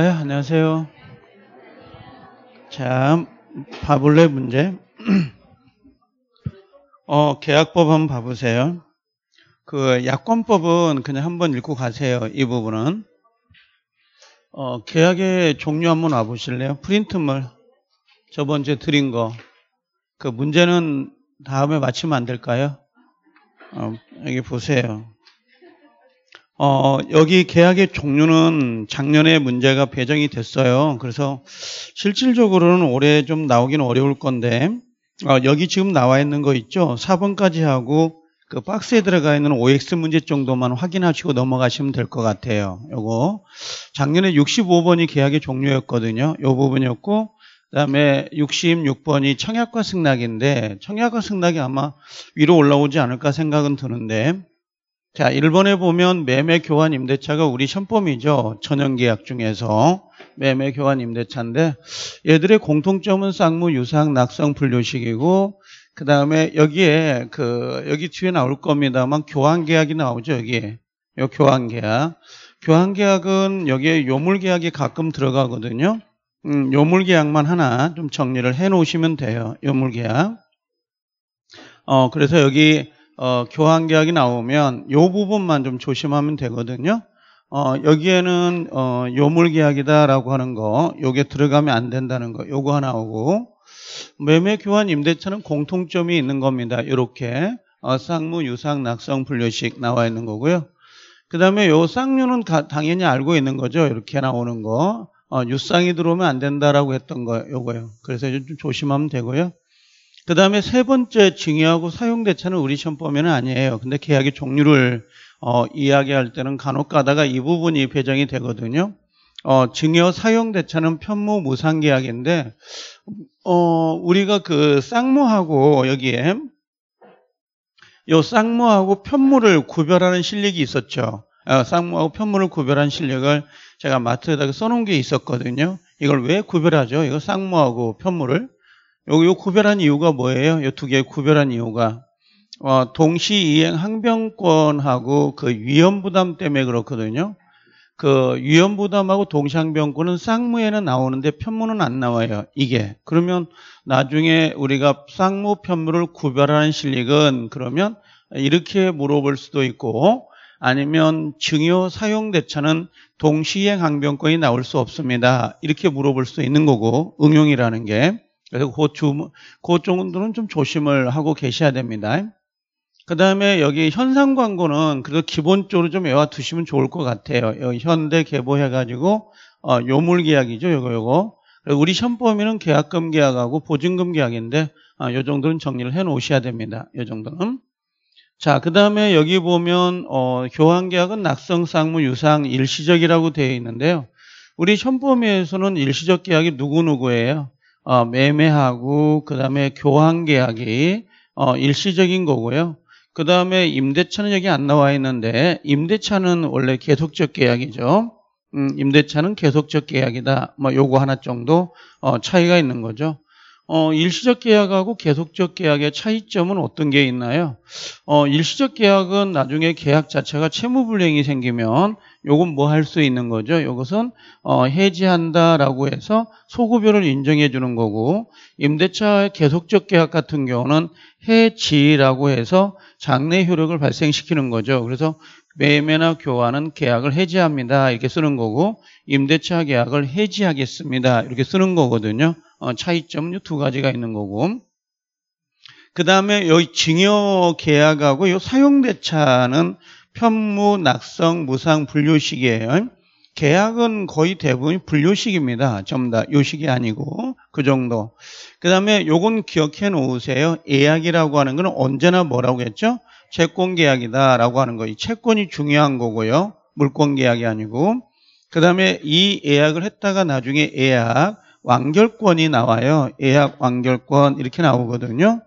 네, 안녕하세요. 자, 바볼레 문제. 어, 계약법 한번 봐보세요. 그약권법은 그냥 한번 읽고 가세요. 이 부분은. 어, 계약의 종류 한번 와보실래요? 프린트물. 저번 주에 드린 거. 그 문제는 다음에 마치면안 될까요? 어, 여기 보세요. 어, 어, 여기 계약의 종류는 작년에 문제가 배정이 됐어요. 그래서 실질적으로는 올해 좀 나오긴 어려울 건데 어, 여기 지금 나와 있는 거 있죠? 4번까지 하고 그 박스에 들어가 있는 OX 문제 정도만 확인하시고 넘어가시면 될 것 같아요. 요거 작년에 65번이 계약의 종류였거든요. 요 부분이었고 그다음에 66번이 청약과 승낙인데 청약과 승낙이 아마 위로 올라오지 않을까 생각은 드는데 자, 일본에 보면 매매 교환 임대차가 우리 현범이죠. 천연 계약 중에서 매매 교환 임대차인데 얘들의 공통점은 쌍무 유상 낙성 분류식이고 그다음에 여기에 그 여기 뒤에 나올 겁니다만 교환 계약이 나오죠, 여기. 에요 교환 계약. 교환 계약은 여기에 요물 계약이 가끔 들어가거든요. 음, 요물 계약만 하나 좀 정리를 해 놓으시면 돼요. 요물 계약. 어, 그래서 여기 어, 교환계약이 나오면 이 부분만 좀 조심하면 되거든요. 어, 여기에는 어, 요물계약이다라고 하는 거, 요게 들어가면 안 된다는 거, 요거 하나 오고 매매 교환 임대차는 공통점이 있는 겁니다. 이렇게 어, 쌍무, 유상, 낙성, 분류식 나와 있는 거고요. 그 다음에 요 쌍류는 가, 당연히 알고 있는 거죠. 이렇게 나오는 거. 어, 유상이 들어오면 안 된다라고 했던 거 요거요. 그래서 좀 조심하면 되고요. 그 다음에 세 번째 증여하고 사용대차는 우리 시험 범위는 아니에요. 근데 계약의 종류를 어, 이야기할 때는 간혹 가다가 이 부분이 배정이 되거든요. 어, 증여 사용대차는 편무 무상계약인데 어, 우리가 그 쌍무하고 여기에 요 쌍무하고 편무를 구별하는 실력이 있었죠. 아, 쌍무하고 편무를 구별한 실력을 제가 마트에다가 써놓은 게 있었거든요. 이걸 왜 구별하죠? 이거 쌍무하고 편무를 요, 요 구별한 이유가 뭐예요? 요두개의 구별한 이유가 어, 동시이행 항변권하고그 위험부담 때문에 그렇거든요. 그 위험부담하고 동시항변권은 쌍무에는 나오는데 편무는 안 나와요. 이게 그러면 나중에 우리가 쌍무 편무를 구별하는 실익은 그러면 이렇게 물어볼 수도 있고 아니면 증여 사용 대차는 동시이행 항변권이 나올 수 없습니다. 이렇게 물어볼 수 있는 거고 응용이라는 게 그래서 그, 주, 그 정도는 좀 조심을 하고 계셔야 됩니다. 그 다음에 여기 현상 광고는 그래도 기본적으로 좀 외워두시면 좋을 것 같아요. 여기 현대 개보해가지고 어, 요물 계약이죠. 요거 요거. 우리 현범위는 계약금 계약하고 보증금 계약인데 아, 요 정도는 정리를 해 놓으셔야 됩니다. 요 정도는. 자, 그 다음에 여기 보면 어, 교환계약은 낙성, 상무 유상, 일시적이라고 되어 있는데요. 우리 현범위에서는 일시적 계약이 누구누구예요? 어, 매매하고 그다음에 교환 계약이 어, 일시적인 거고요. 그다음에 임대차는 여기 안 나와 있는데 임대차는 원래 계속적 계약이죠. 음, 임대차는 계속적 계약이다. 뭐 요거 하나 정도 어, 차이가 있는 거죠. 어, 일시적 계약하고 계속적 계약의 차이점은 어떤 게 있나요? 어, 일시적 계약은 나중에 계약 자체가 채무불이행이 생기면 요건 뭐 할 수 있는 거죠? 요것은 어, 해지한다라고 해서 소급여를 인정해 주는 거고 임대차 계속적 계약 같은 경우는 해지라고 해서 장래 효력을 발생시키는 거죠. 그래서 매매나 교환은 계약을 해지합니다. 이렇게 쓰는 거고 임대차 계약을 해지하겠습니다. 이렇게 쓰는 거거든요. 어, 차이점요 두 가지가 있는 거고 그 다음에 여기 증여 계약하고 요 사용 대차는 편무, 낙성, 무상, 분류식이에요. 계약은 거의 대부분 분류식입니다. 전부 다 요식이 아니고 그 정도. 그 다음에 요건 기억해 놓으세요. 예약이라고 하는 건 언제나 뭐라고 했죠? 채권계약이다라고 하는 거예요. 채권이 중요한 거고요. 물권계약이 아니고. 그 다음에 이 예약을 했다가 나중에 예약 완결권이 나와요. 예약 완결권 이렇게 나오거든요.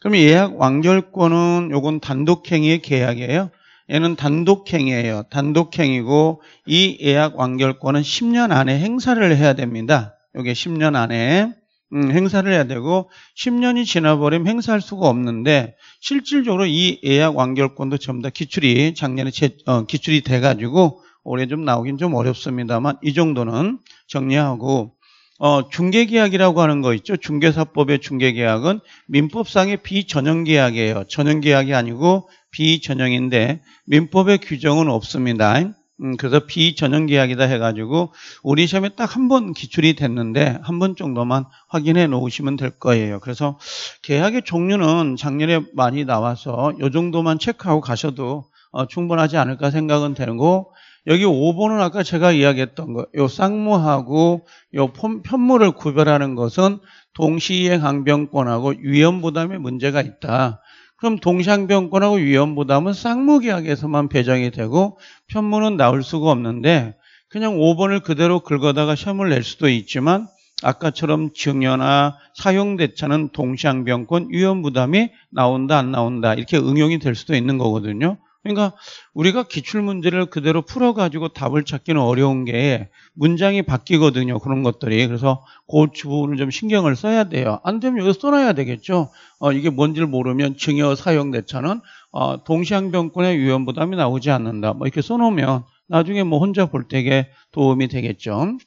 그럼 예약 완결권은 요건 단독행위의 계약이에요. 얘는 단독행위예요. 단독행위고 이 예약 완결권은 10년 안에 행사를 해야 됩니다. 이게 10년 안에 음, 행사를 해야 되고 10년이 지나버리면 행사할 수가 없는데 실질적으로 이 예약 완결권도 전부 다 기출이 작년에 제, 어, 기출이 돼가지고 올해 좀 나오긴 좀 어렵습니다만 이 정도는 정리하고 어, 중개계약이라고 하는 거 있죠. 중개사법의 중개계약은 민법상의 비전형계약이에요. 전형계약이 아니고 비전형인데 민법에 규정은 없습니다. 음, 그래서 비전형 계약이다 해가지고 우리 시험에 딱 한 번 기출이 됐는데 한 번 정도만 확인해 놓으시면 될 거예요. 그래서 계약의 종류는 작년에 많이 나와서 이 정도만 체크하고 가셔도 어, 충분하지 않을까 생각은 되고 여기 5번은 아까 제가 이야기했던 거, 요 쌍무하고 요 편무를 구별하는 것은 동시이행 항변권하고 위험부담에 문제가 있다. 그럼 동상병권하고 위험부담은 쌍무계약에서만 배정이 되고 편문은 나올 수가 없는데 그냥 5번을 그대로 긁어다가 시험을 낼 수도 있지만 아까처럼 증여나 사용대차는 동시항변권 위험부담이 나온다 안 나온다 이렇게 응용이 될 수도 있는 거거든요. 그러니까 우리가 기출 문제를 그대로 풀어 가지고 답을 찾기는 어려운 게 문장이 바뀌거든요. 그런 것들이. 그래서 그 부분을 좀 신경을 써야 돼요. 안 되면 여기 써놔야 되겠죠. 어, 이게 뭔지를 모르면 증여 사용 대차는 어, 동시항변권의 위험 부담이 나오지 않는다. 뭐 이렇게 써놓으면 나중에 뭐 혼자 볼때에 도움이 되겠죠.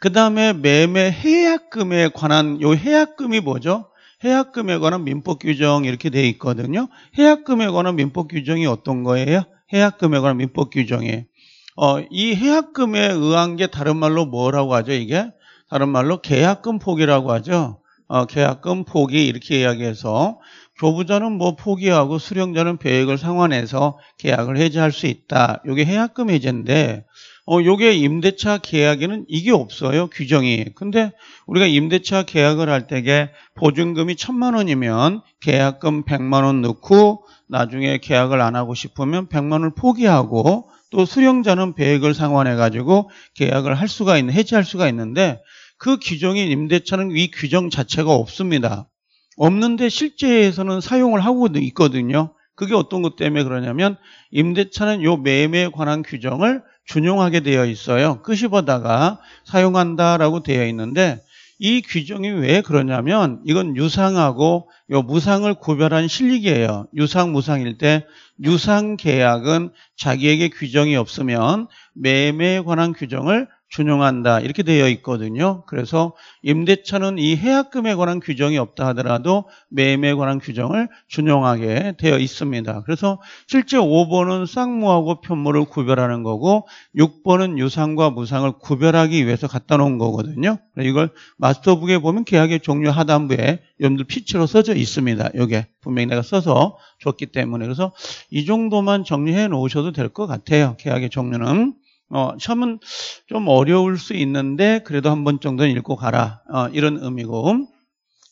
그 다음에 매매 해약금에 관한 요 해약금이 뭐죠? 해약금에 관한 민법 규정 이렇게 돼 있거든요. 해약금에 관한 민법 규정이 어떤 거예요? 해약금에 관한 민법 규정에 어, 이 해약금에 의한 게 다른 말로 뭐라고 하죠? 이게 다른 말로 계약금 포기라고 하죠. 어, 계약금 포기 이렇게 이야기해서 교부자는 뭐 포기하고 수령자는 배액을 상환해서 계약을 해지할 수 있다. 이게 해약금 해제인데 어, 요게 임대차 계약에는 이게 없어요. 규정이. 근데 우리가 임대차 계약을 할 때게 보증금이 천만 원이면 계약금 백만 원 넣고 나중에 계약을 안 하고 싶으면 백만 원을 포기하고 또 수령자는 배액을 상환해 가지고 계약을 할 수가 있는 해지할 수가 있는데 그 규정인 임대차는 이 규정 자체가 없습니다. 없는데 실제에서는 사용을 하고 있거든요. 그게 어떤 것 때문에 그러냐면 임대차는 요 매매에 관한 규정을 준용하게 되어 있어요. 끝이 보다가 사용한다라고 되어 있는데 이 규정이 왜 그러냐면 이건 유상하고 요 무상을 구별한 실리계예요 유상 무상일 때 유상 계약은 자기에게 규정이 없으면 매매에 관한 규정을 준용한다 이렇게 되어 있거든요. 그래서 임대차는 이 해약금에 관한 규정이 없다 하더라도 매매에 관한 규정을 준용하게 되어 있습니다. 그래서 실제 5번은 쌍무하고 편무를 구별하는 거고 6번은 유상과 무상을 구별하기 위해서 갖다 놓은 거거든요. 이걸 마스터북에 보면 계약의 종류 하단부에 여러분들 피치로 써져 있습니다. 이게 분명히 내가 써서 줬기 때문에 그래서 이 정도만 정리해 놓으셔도 될 것 같아요. 계약의 종류는 어, 시험은 좀 어려울 수 있는데 그래도 한 번 정도는 읽고 가라 어, 이런 의미고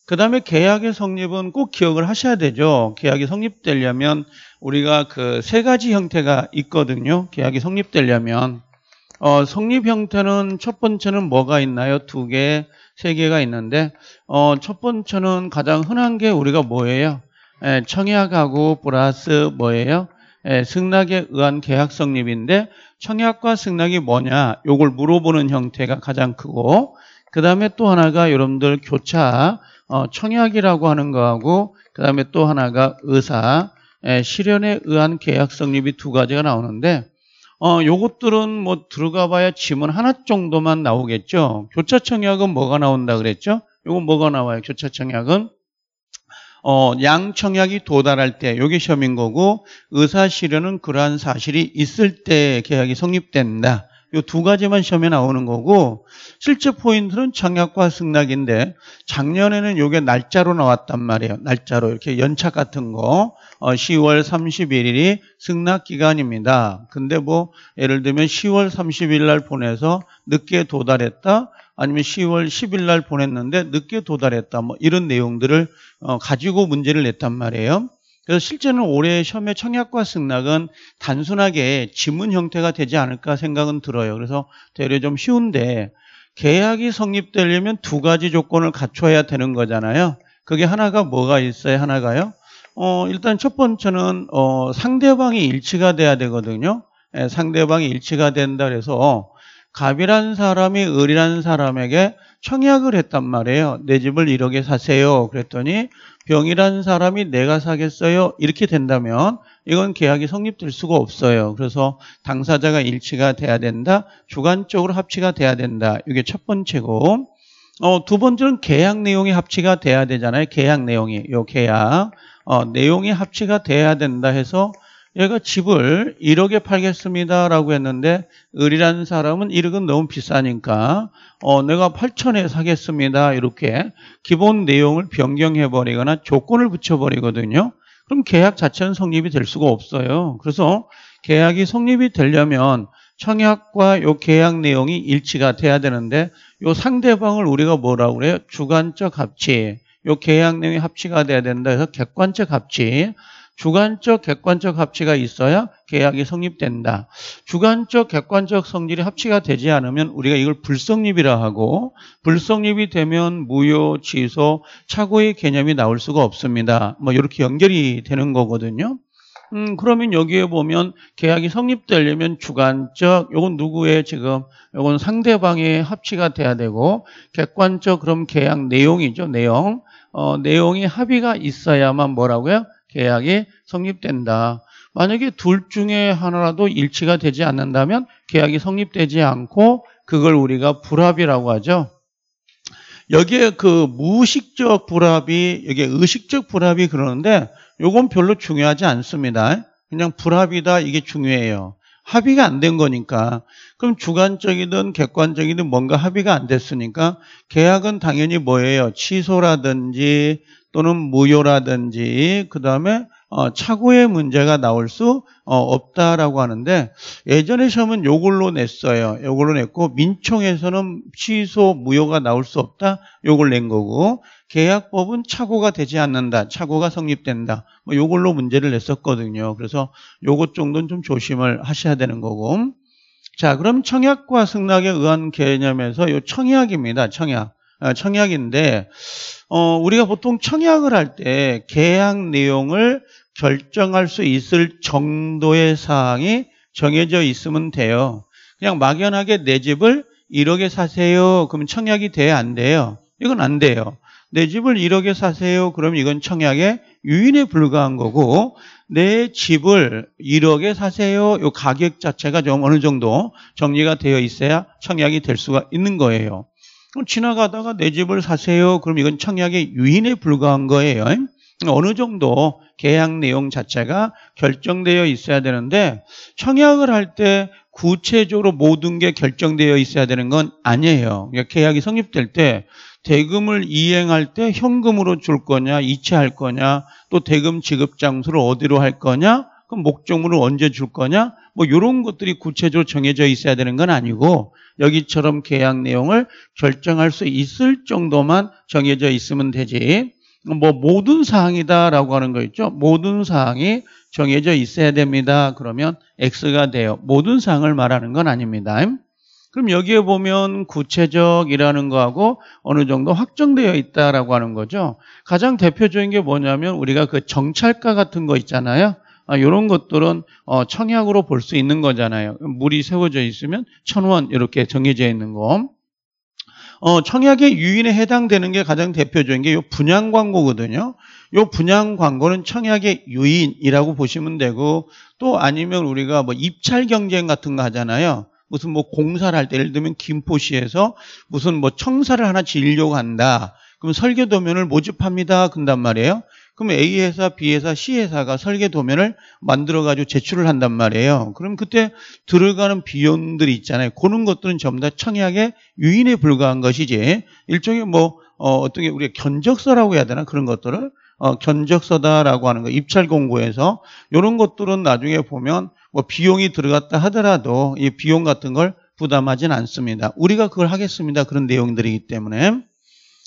그 다음에 계약의 성립은 꼭 기억을 하셔야 되죠 계약이 성립되려면 우리가 그 세 가지 형태가 있거든요 계약이 성립되려면 어, 성립 형태는 첫 번째는 뭐가 있나요? 두 개, 세 개가 있는데 어, 첫 번째는 가장 흔한 게 우리가 뭐예요? 에, 예, 청약하고 플러스 뭐예요? 에, 예, 승낙에 의한 계약 성립인데 청약과 승낙이 뭐냐 요걸 물어보는 형태가 가장 크고 그 다음에 또 하나가 여러분들 교차 어, 청약이라고 하는 거하고 그 다음에 또 하나가 의사 예, 실현에 의한 계약 성립이 두 가지가 나오는데 어, 요것들은 뭐 들어가 봐야 지문 하나 정도만 나오겠죠. 교차청약은 뭐가 나온다 그랬죠? 요건 뭐가 나와요? 교차청약은 어, 양청약이 도달할 때 이게 시험인 거고 의사실효는 그러한 사실이 있을 때 계약이 성립된다. 이두 가지만 시험에 나오는 거고 실제 포인트는 장약과 승낙인데 작년에는 이게 날짜로 나왔단 말이에요. 날짜로 이렇게 연차 같은 거 10월 어, 31일이 승낙 기간입니다. 근데 뭐 예를 들면 10월 30일 날 보내서 늦게 도달했다. 아니면 10월 10일 날 보냈는데 늦게 도달했다. 뭐 이런 내용들을 어, 가지고 문제를 냈단 말이에요. 그래서 실제는 올해 시험의 청약과 승낙은 단순하게 지문 형태가 되지 않을까 생각은 들어요. 그래서 되려 좀 쉬운데 계약이 성립되려면 두 가지 조건을 갖춰야 되는 거잖아요. 그게 하나가 뭐가 있어요? 하나가요? 어, 일단 첫 번째는 어, 상대방이 일치가 돼야 되거든요. 예, 상대방이 일치가 된다 그래서 갑이란 사람이 을이란 사람에게 청약을 했단 말이에요. 내 집을 1억에 사세요. 그랬더니 병이라는 사람이 내가 사겠어요. 이렇게 된다면 이건 계약이 성립될 수가 없어요. 그래서 당사자가 일치가 돼야 된다. 주관적으로 합치가 돼야 된다. 이게 첫 번째고 어, 두 번째는 계약 내용이 합치가 돼야 되잖아요. 계약 내용이 요 계약 어, 내용이 합치가 돼야 된다 해서 얘가 집을 1억에 팔겠습니다라고 했는데 을이라는 사람은 1억은 너무 비싸니까 어, 내가 8천에 사겠습니다. 이렇게 기본 내용을 변경해버리거나 조건을 붙여버리거든요. 그럼 계약 자체는 성립이 될 수가 없어요. 그래서 계약이 성립이 되려면 청약과 요 계약 내용이 일치가 돼야 되는데 요 상대방을 우리가 뭐라고 그래요? 주관적 합치. 요 계약 내용이 합치가 돼야 된다 해서 객관적 합치. 주관적, 객관적 합치가 있어야 계약이 성립된다. 주관적, 객관적 성질이 합치가 되지 않으면 우리가 이걸 불성립이라 하고 불성립이 되면 무효, 취소, 착오의 개념이 나올 수가 없습니다. 뭐 이렇게 연결이 되는 거거든요. 음, 그러면 여기에 보면 계약이 성립되려면 주관적, 요건 누구의 지금, 요건 상대방의 합치가 돼야 되고, 객관적, 그럼 계약 내용이죠, 내용. 어, 내용이 합의가 있어야만 뭐라고요? 계약이 성립된다. 만약에 둘 중에 하나라도 일치가 되지 않는다면 계약이 성립되지 않고 그걸 우리가 불합이라고 하죠. 여기에 그무식적 불합이 여기에 의식적 불합이 그러는데 요건 별로 중요하지 않습니다. 그냥 불합이다 이게 중요해요. 합의가 안 된 거니까 그럼 주관적이든 객관적이든 뭔가 합의가 안 됐으니까 계약은 당연히 뭐예요? 취소라든지 또는 무효라든지 그 다음에 어, 착오의 문제가 나올 수 어, 없다라고 하는데 예전에 시험은 요걸로 냈어요. 요걸로 냈고 민총에서는 취소 무효가 나올 수 없다. 요걸 낸 거고 계약법은 착오가 되지 않는다. 착오가 성립된다. 뭐 요걸로 문제를 냈었거든요. 그래서 요것 정도는 좀 조심을 하셔야 되는 거고. 자, 그럼 청약과 승낙에 의한 개념에서 요 청약입니다. 청약. 아, 청약인데 어, 우리가 보통 청약을 할 때 계약 내용을 결정할 수 있을 정도의 사항이 정해져 있으면 돼요. 그냥 막연하게 내 집을 1억에 사세요. 그러면 청약이 돼야 안 돼요. 이건 안 돼요. 내 집을 1억에 사세요. 그러면 이건 청약의 유인에 불과한 거고 내 집을 1억에 사세요. 요 가격 자체가 좀 어느 정도 정리가 되어 있어야 청약이 될 수가 있는 거예요. 지나가다가 내 집을 사세요. 그럼 이건 청약의 유인에 불과한 거예요. 어느 정도 계약 내용 자체가 결정되어 있어야 되는데 청약을 할 때 구체적으로 모든 게 결정되어 있어야 되는 건 아니에요. 그러니까 계약이 성립될 때 대금을 이행할 때 현금으로 줄 거냐, 이체할 거냐, 또 대금 지급 장소를 어디로 할 거냐, 그럼 목적물을 언제 줄 거냐, 뭐 이런 것들이 구체적으로 정해져 있어야 되는 건 아니고 여기처럼 계약 내용을 결정할 수 있을 정도만 정해져 있으면 되지 뭐 모든 사항이다라고 하는 거 있죠. 모든 사항이 정해져 있어야 됩니다. 그러면 X가 돼요. 모든 사항을 말하는 건 아닙니다. 그럼 여기에 보면 구체적이라는 거하고 어느 정도 확정되어 있다라고 하는 거죠. 가장 대표적인 게 뭐냐면 우리가 그 정찰가 같은 거 있잖아요. 이런 아, 것들은 어, 청약으로 볼 수 있는 거잖아요. 물이 세워져 있으면 천원 이렇게 정해져 있는 거. 어, 청약의 유인에 해당되는 게 가장 대표적인 게이 분양 광고거든요. 이 분양 광고는 청약의 유인이라고 보시면 되고 또 아니면 우리가 뭐 입찰 경쟁 같은 거 하잖아요. 무슨 뭐 공사를 할 때 예를 들면 김포시에서 무슨 뭐 청사를 하나 지으려고 한다. 그럼 설계도면을 모집합니다. 그런단 말이에요. 그럼 A 회사, B 회사, C 회사가 설계 도면을 만들어가지고 제출을 한단 말이에요. 그럼 그때 들어가는 비용들이 있잖아요. 그런 것들은 전부 다 청약의 유인에 불과한 것이지 일종의 뭐 어, 어떤 게 우리가 견적서라고 해야 되나 그런 것들을 어, 견적서다라고 하는 거 입찰 공고에서 이런 것들은 나중에 보면 뭐 비용이 들어갔다 하더라도 이 비용 같은 걸 부담하진 않습니다. 우리가 그걸 하겠습니다. 그런 내용들이기 때문에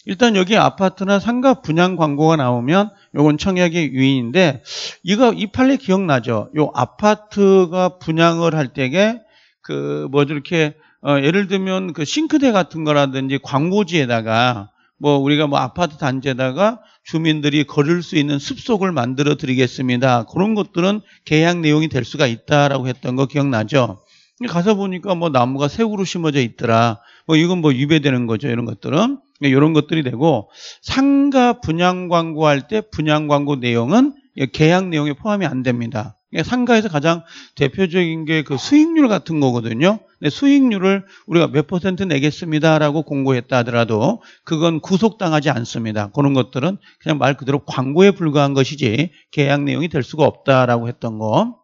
일단 여기 아파트나 상가 분양 광고가 나오면 요건 청약의 유인인데 이거 이 판례 기억나죠? 요 아파트가 분양을 할 때에 그뭐 이렇게 어 예를 들면 그 싱크대 같은 거라든지 광고지에다가 뭐 우리가 뭐 아파트 단지에다가 주민들이 걸을 수 있는 숲속을 만들어 드리겠습니다. 그런 것들은 계약 내용이 될 수가 있다라고 했던 거 기억나죠? 가서 보니까 뭐 나무가 새우로 심어져 있더라. 뭐 이건 뭐 유배되는 거죠. 이런 것들은. 이런 네, 것들이 되고 상가 분양 광고할 때 분양 광고 내용은 예, 계약 내용에 포함이 안 됩니다. 예, 상가에서 가장 대표적인 게 그 수익률 같은 거거든요. 네, 수익률을 우리가 몇 퍼센트 내겠습니다라고 공고했다 하더라도 그건 구속당하지 않습니다. 그런 것들은 그냥 말 그대로 광고에 불과한 것이지 계약 내용이 될 수가 없다라고 했던 거.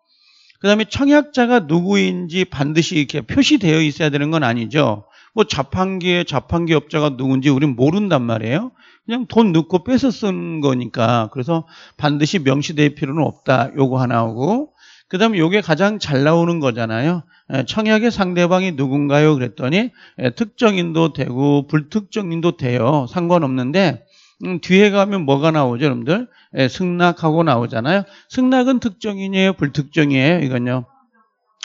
그 다음에 청약자가 누구인지 반드시 이렇게 표시되어 있어야 되는 건 아니죠. 뭐 자판기에 자판기 업자가 누군지 우린 모른단 말이에요. 그냥 돈 넣고 뺏어 쓴 거니까. 그래서 반드시 명시될 필요는 없다. 요거 하나 오고. 그 다음에 요게 가장 잘 나오는 거잖아요. 예, 청약의 상대방이 누군가요? 그랬더니 예, 특정인도 되고 불특정인도 돼요. 상관없는데 음, 뒤에 가면 뭐가 나오죠, 여러분들? 예, 승낙하고 나오잖아요. 승낙은 특정인이에요, 불특정이에요, 이건요.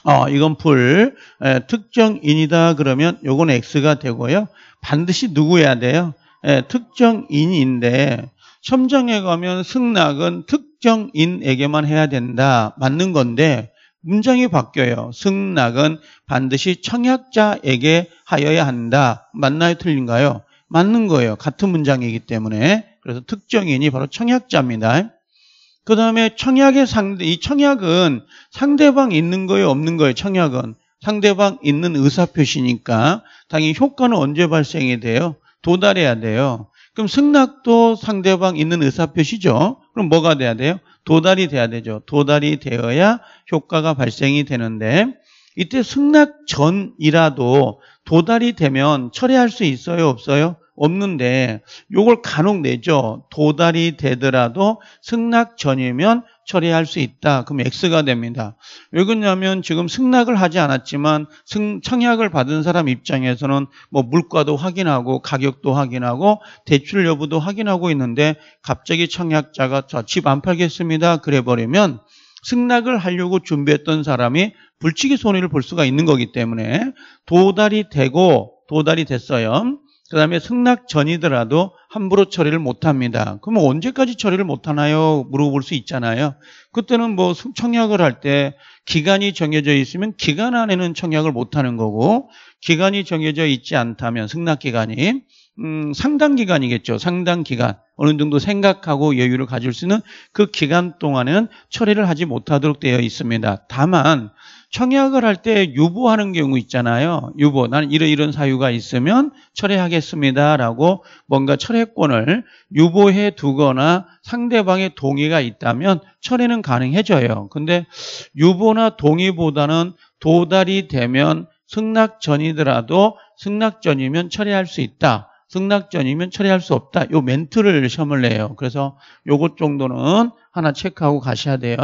어, 이건 풀 에, 특정인이다 그러면 요건 X가 되고요. 반드시 누구야 돼요? 에, 특정인인데 첨장에 가면 승낙은 특정인에게만 해야 된다. 맞는 건데 문장이 바뀌어요. 승낙은 반드시 청약자에게 하여야 한다. 맞나요? 틀린가요? 맞는 거예요. 같은 문장이기 때문에. 그래서 특정인이 바로 청약자입니다. 그 다음에 청약의 상대, 이 청약은 상대방 있는 거예요 없는 거예요, 청약은. 상대방 있는 의사표시니까 당연히 효과는 언제 발생이 돼요? 도달해야 돼요. 그럼 승낙도 상대방 있는 의사표시죠. 그럼 뭐가 돼야 돼요? 도달이 돼야 되죠. 도달이 되어야 효과가 발생이 되는데 이때 승낙 전이라도 도달이 되면 철회할 수 있어요? 없어요? 없는데 요걸 간혹 내죠. 도달이 되더라도 승낙 전이면 처리할 수 있다. 그럼 X가 됩니다. 왜 그러냐면 지금 승낙을 하지 않았지만 승, 청약을 받은 사람 입장에서는 뭐 물가도 확인하고 가격도 확인하고 대출 여부도 확인하고 있는데 갑자기 청약자가 저 집 안 팔겠습니다. 그래 버리면 승낙을 하려고 준비했던 사람이 불치기 손해를 볼 수가 있는 거기 때문에 도달이 되고 도달이 됐어요. 그 다음에 승낙 전이더라도 함부로 처리를 못합니다. 그러면 언제까지 처리를 못하나요? 물어볼 수 있잖아요. 그때는 뭐 청약을 할 때 기간이 정해져 있으면 기간 안에는 청약을 못하는 거고 기간이 정해져 있지 않다면 승낙 기간이 음, 상당 기간이겠죠. 상당 기간. 어느 정도 생각하고 여유를 가질 수 있는 그 기간 동안에는 처리를 하지 못하도록 되어 있습니다. 다만 청약을 할 때 유보하는 경우 있잖아요. 유보. 나는 이런 이런 사유가 있으면 철회하겠습니다라고 뭔가 철회권을 유보해 두거나 상대방의 동의가 있다면 철회는 가능해져요. 근데 유보나 동의보다는 도달이 되면 승낙 전이더라도 승낙 전이면 철회할 수 있다. 승낙 전이면 처리할 수 없다. 요 멘트를 시험을 내요. 그래서 요것 정도는 하나 체크하고 가셔야 돼요.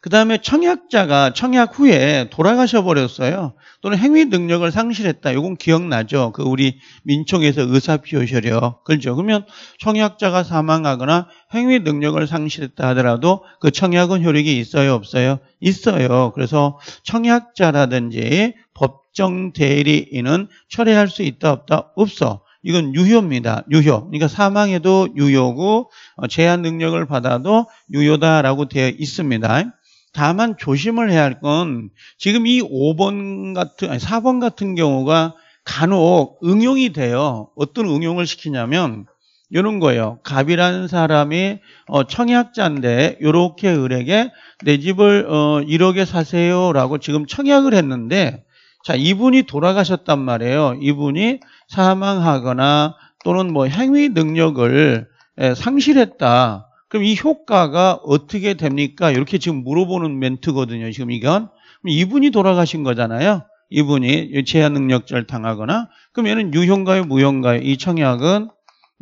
그 다음에 청약자가 청약 후에 돌아가셔 버렸어요. 또는 행위 능력을 상실했다. 요건 기억나죠? 그 우리 민총에서 의사표시려 그렇죠? 그러면 청약자가 사망하거나 행위 능력을 상실했다 하더라도 그 청약은 효력이 있어요? 없어요? 있어요. 그래서 청약자라든지 법정 대리인은 철회할 수 있다? 없다? 없어. 이건 유효입니다. 유효. 그러니까 사망해도 유효고 어, 제한 능력을 받아도 유효다라고 되어 있습니다. 다만 조심을 해야 할 건 지금 이 5번 같은, 아니 4번 같은 경우가 간혹 응용이 돼요. 어떤 응용을 시키냐면 이런 거예요. 갑이라는 사람이 어, 청약자인데 이렇게 을에게 내 집을 1억에 어, 사세요라고 지금 청약을 했는데 자 이분이 돌아가셨단 말이에요. 이분이 사망하거나 또는 뭐 행위 능력을 상실했다. 그럼 이 효과가 어떻게 됩니까? 이렇게 지금 물어보는 멘트거든요. 지금 이건 이분이 돌아가신 거잖아요. 이분이 제한 능력자를 당하거나 그럼 얘는 유효인가요, 무효인가요? 이 청약은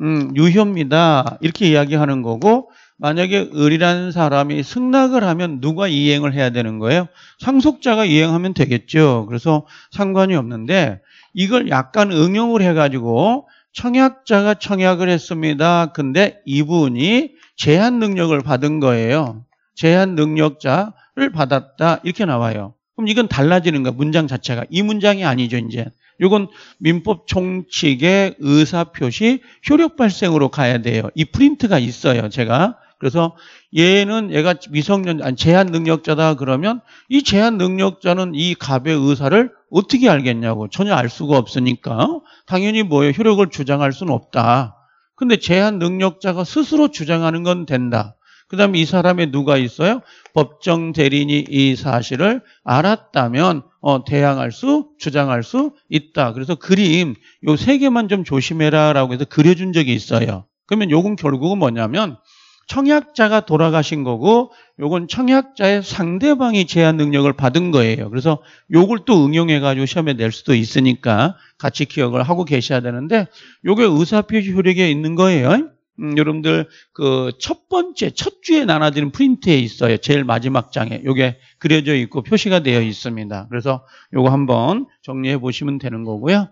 음, 유효입니다. 이렇게 이야기하는 거고 만약에 을이라는 사람이 승낙을 하면 누가 이행을 해야 되는 거예요? 상속자가 이행하면 되겠죠. 그래서 상관이 없는데 이걸 약간 응용을 해가지고 청약자가 청약을 했습니다. 근데 이분이 제한 능력을 받은 거예요. 제한 능력자를 받았다 이렇게 나와요. 그럼 이건 달라지는 거야 문장 자체가 이 문장이 아니죠 이제. 이건 민법 총칙의 의사 표시 효력 발생으로 가야 돼요. 이 프린트가 있어요 제가. 그래서 얘는 얘가 미성년 아니 제한 능력자다 그러면 이 제한 능력자는 이 갑의 의사를 어떻게 알겠냐고 전혀 알 수가 없으니까 당연히 뭐예요 효력을 주장할 수는 없다. 근데 제한 능력자가 스스로 주장하는 건 된다. 그 다음에 이 사람에 누가 있어요? 법정 대리인이 이 사실을 알았다면 어, 대항할 수, 주장할 수 있다. 그래서 그림 요 세 개만 좀 조심해라 라고 해서 그려준 적이 있어요. 그러면 요건 결국은 뭐냐면 청약자가 돌아가신 거고 요건 청약자의 상대방이 제한 능력을 받은 거예요. 그래서 요걸 또 응용해가지고 시험에 낼 수도 있으니까 같이 기억을 하고 계셔야 되는데 요게 의사표시 효력에 있는 거예요. 음, 여러분들 그 첫 번째 첫 주에 나눠지는 프린트에 있어요. 제일 마지막 장에 요게 그려져 있고 표시가 되어 있습니다. 그래서 요거 한번 정리해 보시면 되는 거고요.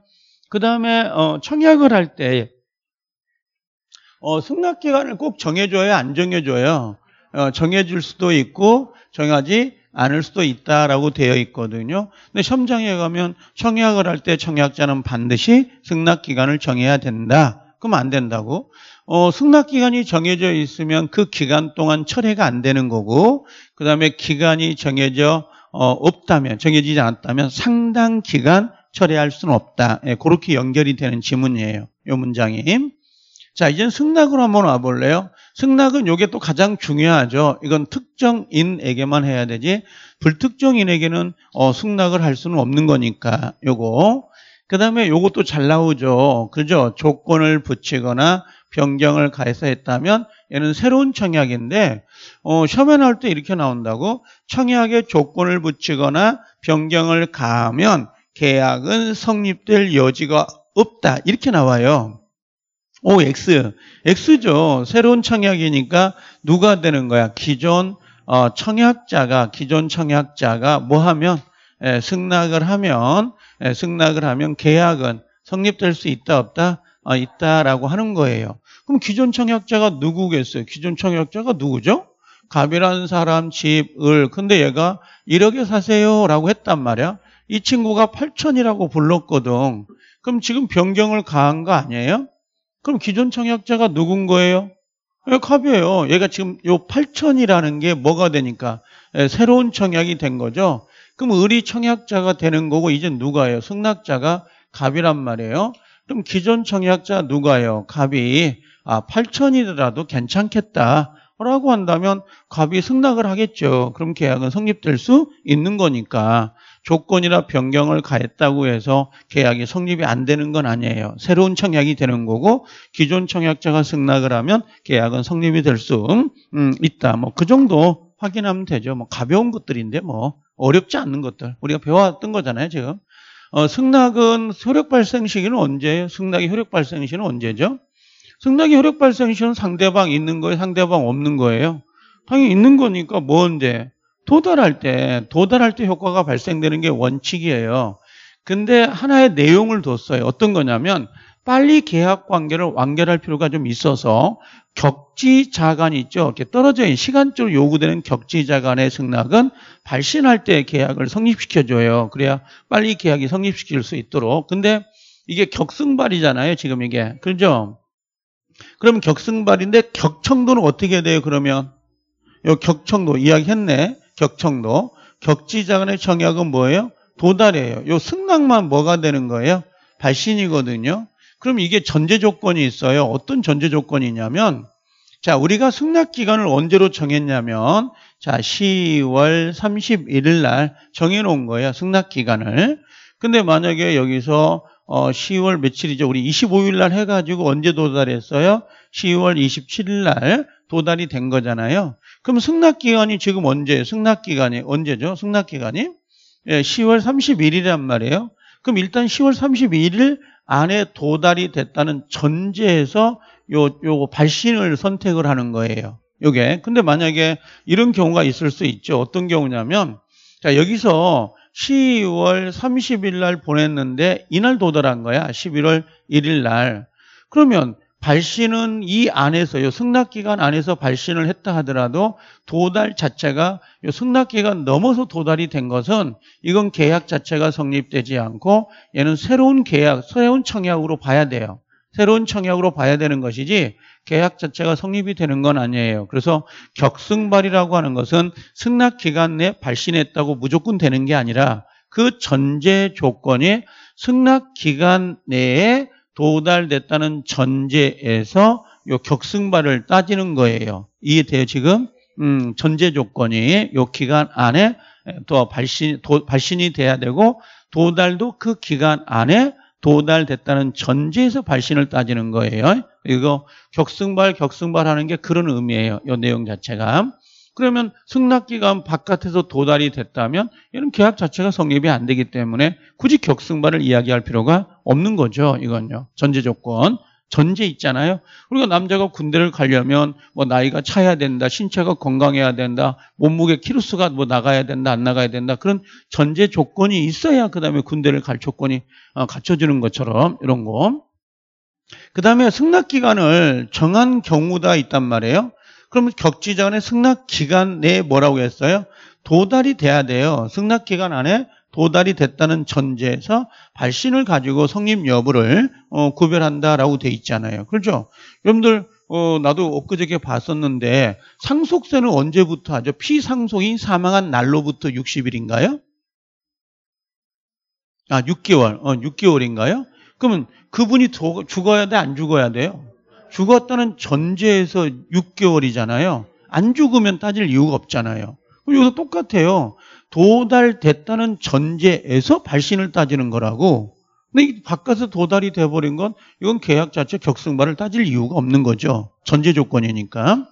그 다음에 어, 청약을 할때 어, 승낙 기간을 꼭 정해줘요? 안 정해줘요? 어, 정해줄 수도 있고 정하지 않을 수도 있다라고 되어 있거든요. 근데 시험장에 가면 청약을 할 때 청약자는 반드시 승낙 기간을 정해야 된다. 그럼 안 된다고. 어, 승낙 기간이 정해져 있으면 그 기간 동안 철회가 안 되는 거고, 그 다음에 기간이 정해져 어, 없다면 정해지지 않았다면 상당 기간 철회할 수는 없다. 예, 그렇게 연결이 되는 지문이에요. 요 문장이. 자, 이젠 승낙으로 한번 와볼래요? 승낙은 이게또 가장 중요하죠. 이건 특정인에게만 해야 되지 불특정인에게는 어, 승낙을 할 수는 없는 거니까 요거 그 다음에 요것도 잘 나오죠. 그죠? 조건을 붙이거나 변경을 가해서했다면 얘는 새로운 청약인데 어, 시험에 나올 때 이렇게 나온다고 청약에 조건을 붙이거나 변경을 가하면 계약은 성립될 여지가 없다 이렇게 나와요. 오, X. X죠. 새로운 청약이니까 누가 되는 거야? 기존 어, 청약자가, 기존 청약자가 뭐 하면, 에, 예, 승낙을 하면, 에, 예, 승낙을 하면 계약은 성립될 수 있다, 없다? 어, 있다라고 하는 거예요. 그럼 기존 청약자가 누구겠어요? 기존 청약자가 누구죠? 갑이라는 사람 집, 을. 근데 얘가 1억에 사세요. 라고 했단 말이야. 이 친구가 8천이라고 불렀거든. 그럼 지금 변경을 가한 거 아니에요? 그럼 기존 청약자가 누군 거예요? 예, 갑이에요. 얘가 지금 요 8천이라는 게 뭐가 되니까 예, 새로운 청약이 된 거죠. 그럼 을이 청약자가 되는 거고 이제 누가요? 승낙자가 갑이란 말이에요. 그럼 기존 청약자 누가요? 갑이 아 8천이더라도 괜찮겠다라고 한다면 갑이 승낙을 하겠죠. 그럼 계약은 성립될 수 있는 거니까 조건이나 변경을 가했다고 해서 계약이 성립이 안 되는 건 아니에요. 새로운 청약이 되는 거고 기존 청약자가 승낙을 하면 계약은 성립이 될수 음, 있다. 뭐 그 정도 확인하면 되죠. 뭐 가벼운 것들인데 뭐 어렵지 않는 것들 우리가 배워왔던 거잖아요 지금. 어, 승낙은 효력 발생 시기는 언제예요? 승낙의 효력 발생 시는 언제죠? 승낙의 효력 발생 시는 상대방 있는 거예요? 상대방 없는 거예요? 당연히 있는 거니까 뭔데? 도달할 때, 도달할 때 효과가 발생되는 게 원칙이에요. 근데 하나의 내용을 뒀어요. 어떤 거냐면 빨리 계약 관계를 완결할 필요가 좀 있어서 격지 자간이 있죠. 이렇게 떨어져 있는 시간적으로 요구되는 격지 자간의 승낙은 발신할 때 계약을 성립시켜줘요. 그래야 빨리 계약이 성립시킬 수 있도록. 근데 이게 격승발이잖아요. 지금 이게. 그죠? 그럼 격승발인데 격청도는 어떻게 돼요? 그러면 요 격청도 이야기했네. 격청도. 격지자 간의 청약은 뭐예요? 도달이에요. 요 승낙만 뭐가 되는 거예요? 발신이거든요. 그럼 이게 전제 조건이 있어요. 어떤 전제 조건이냐면 자, 우리가 승낙 기간을 언제로 정했냐면 자, 10월 31일 날 정해 놓은 거예요. 승낙 기간을. 근데 만약에 여기서 어, 10월 며칠이죠? 우리 25일 날 해가지고 언제 도달했어요? 10월 27일 날 도달이 된 거잖아요. 그럼 승낙기간이 지금 언제? 승낙기간이 언제죠? 승낙기간이? 예, 10월 31일이란 말이에요. 그럼 일단 10월 31일 안에 도달이 됐다는 전제에서 요, 요거 발신을 선택을 하는 거예요. 요게. 근데 만약에 이런 경우가 있을 수 있죠. 어떤 경우냐면, 자, 여기서 10월 30일 날 보냈는데 이날 도달한 거야. 11월 1일 날. 그러면 발신은 이 안에서요 승낙 기간 안에서 발신을 했다 하더라도 도달 자체가 요 승낙 기간 넘어서 도달이 된 것은 이건 계약 자체가 성립되지 않고 얘는 새로운 계약, 새로운 청약으로 봐야 돼요. 새로운 청약으로 봐야 되는 것이지 계약 자체가 성립이 되는 건 아니에요. 그래서 격승발이라고 하는 것은 승낙 기간 내 발신했다고 무조건 되는 게 아니라 그 전제 조건이 승낙 기간 내에 도달됐다는 전제에서 요격승발을 따지는 거예요. 이해돼요, 지금? 음, 전제 조건이 요 기간 안에 또 발신, 도, 발신이 돼야 되고 도달도 그 기간 안에 도달됐다는 전제에서 발신을 따지는 거예요. 이거 격승발, 격승발 하는 게 그런 의미예요. 이 내용 자체가. 그러면 승낙기간 바깥에서 도달이 됐다면 이런 계약 자체가 성립이 안 되기 때문에 굳이 격승반을 이야기할 필요가 없는 거죠. 이건요. 전제 조건. 전제 있잖아요. 우리가 남자가 군대를 가려면 뭐 나이가 차야 된다, 신체가 건강해야 된다, 몸무게 키로수가 뭐 나가야 된다, 안 나가야 된다 그런 전제 조건이 있어야 그 다음에 군대를 갈 조건이 어, 갖춰지는 것처럼 이런 거. 그 다음에 승낙 기간을 정한 경우가 있단 말이에요. 그러면 격지전의 승낙 기간 내에 뭐라고 했어요? 도달이 돼야 돼요. 승낙 기간 안에 도달이 됐다는 전제에서 발신을 가지고 성립 여부를 어, 구별한다라고 돼 있잖아요. 그렇죠? 여러분들 어, 나도 엊그저께 봤었는데 상속세는 언제부터 하죠? 피상속이 사망한 날로부터 60일인가요? 아, 6개월. 어, 6개월인가요? 그러면 그분이 도, 죽어야 돼? 안 죽어야 돼요? 죽었다는 전제에서 6개월이잖아요. 안 죽으면 따질 이유가 없잖아요. 여기서 똑같아요. 도달됐다는 전제에서 발신을 따지는 거라고. 근데 바깥에서 도달이 돼버린 건 이건 계약 자체 격승반을 따질 이유가 없는 거죠. 전제 조건이니까.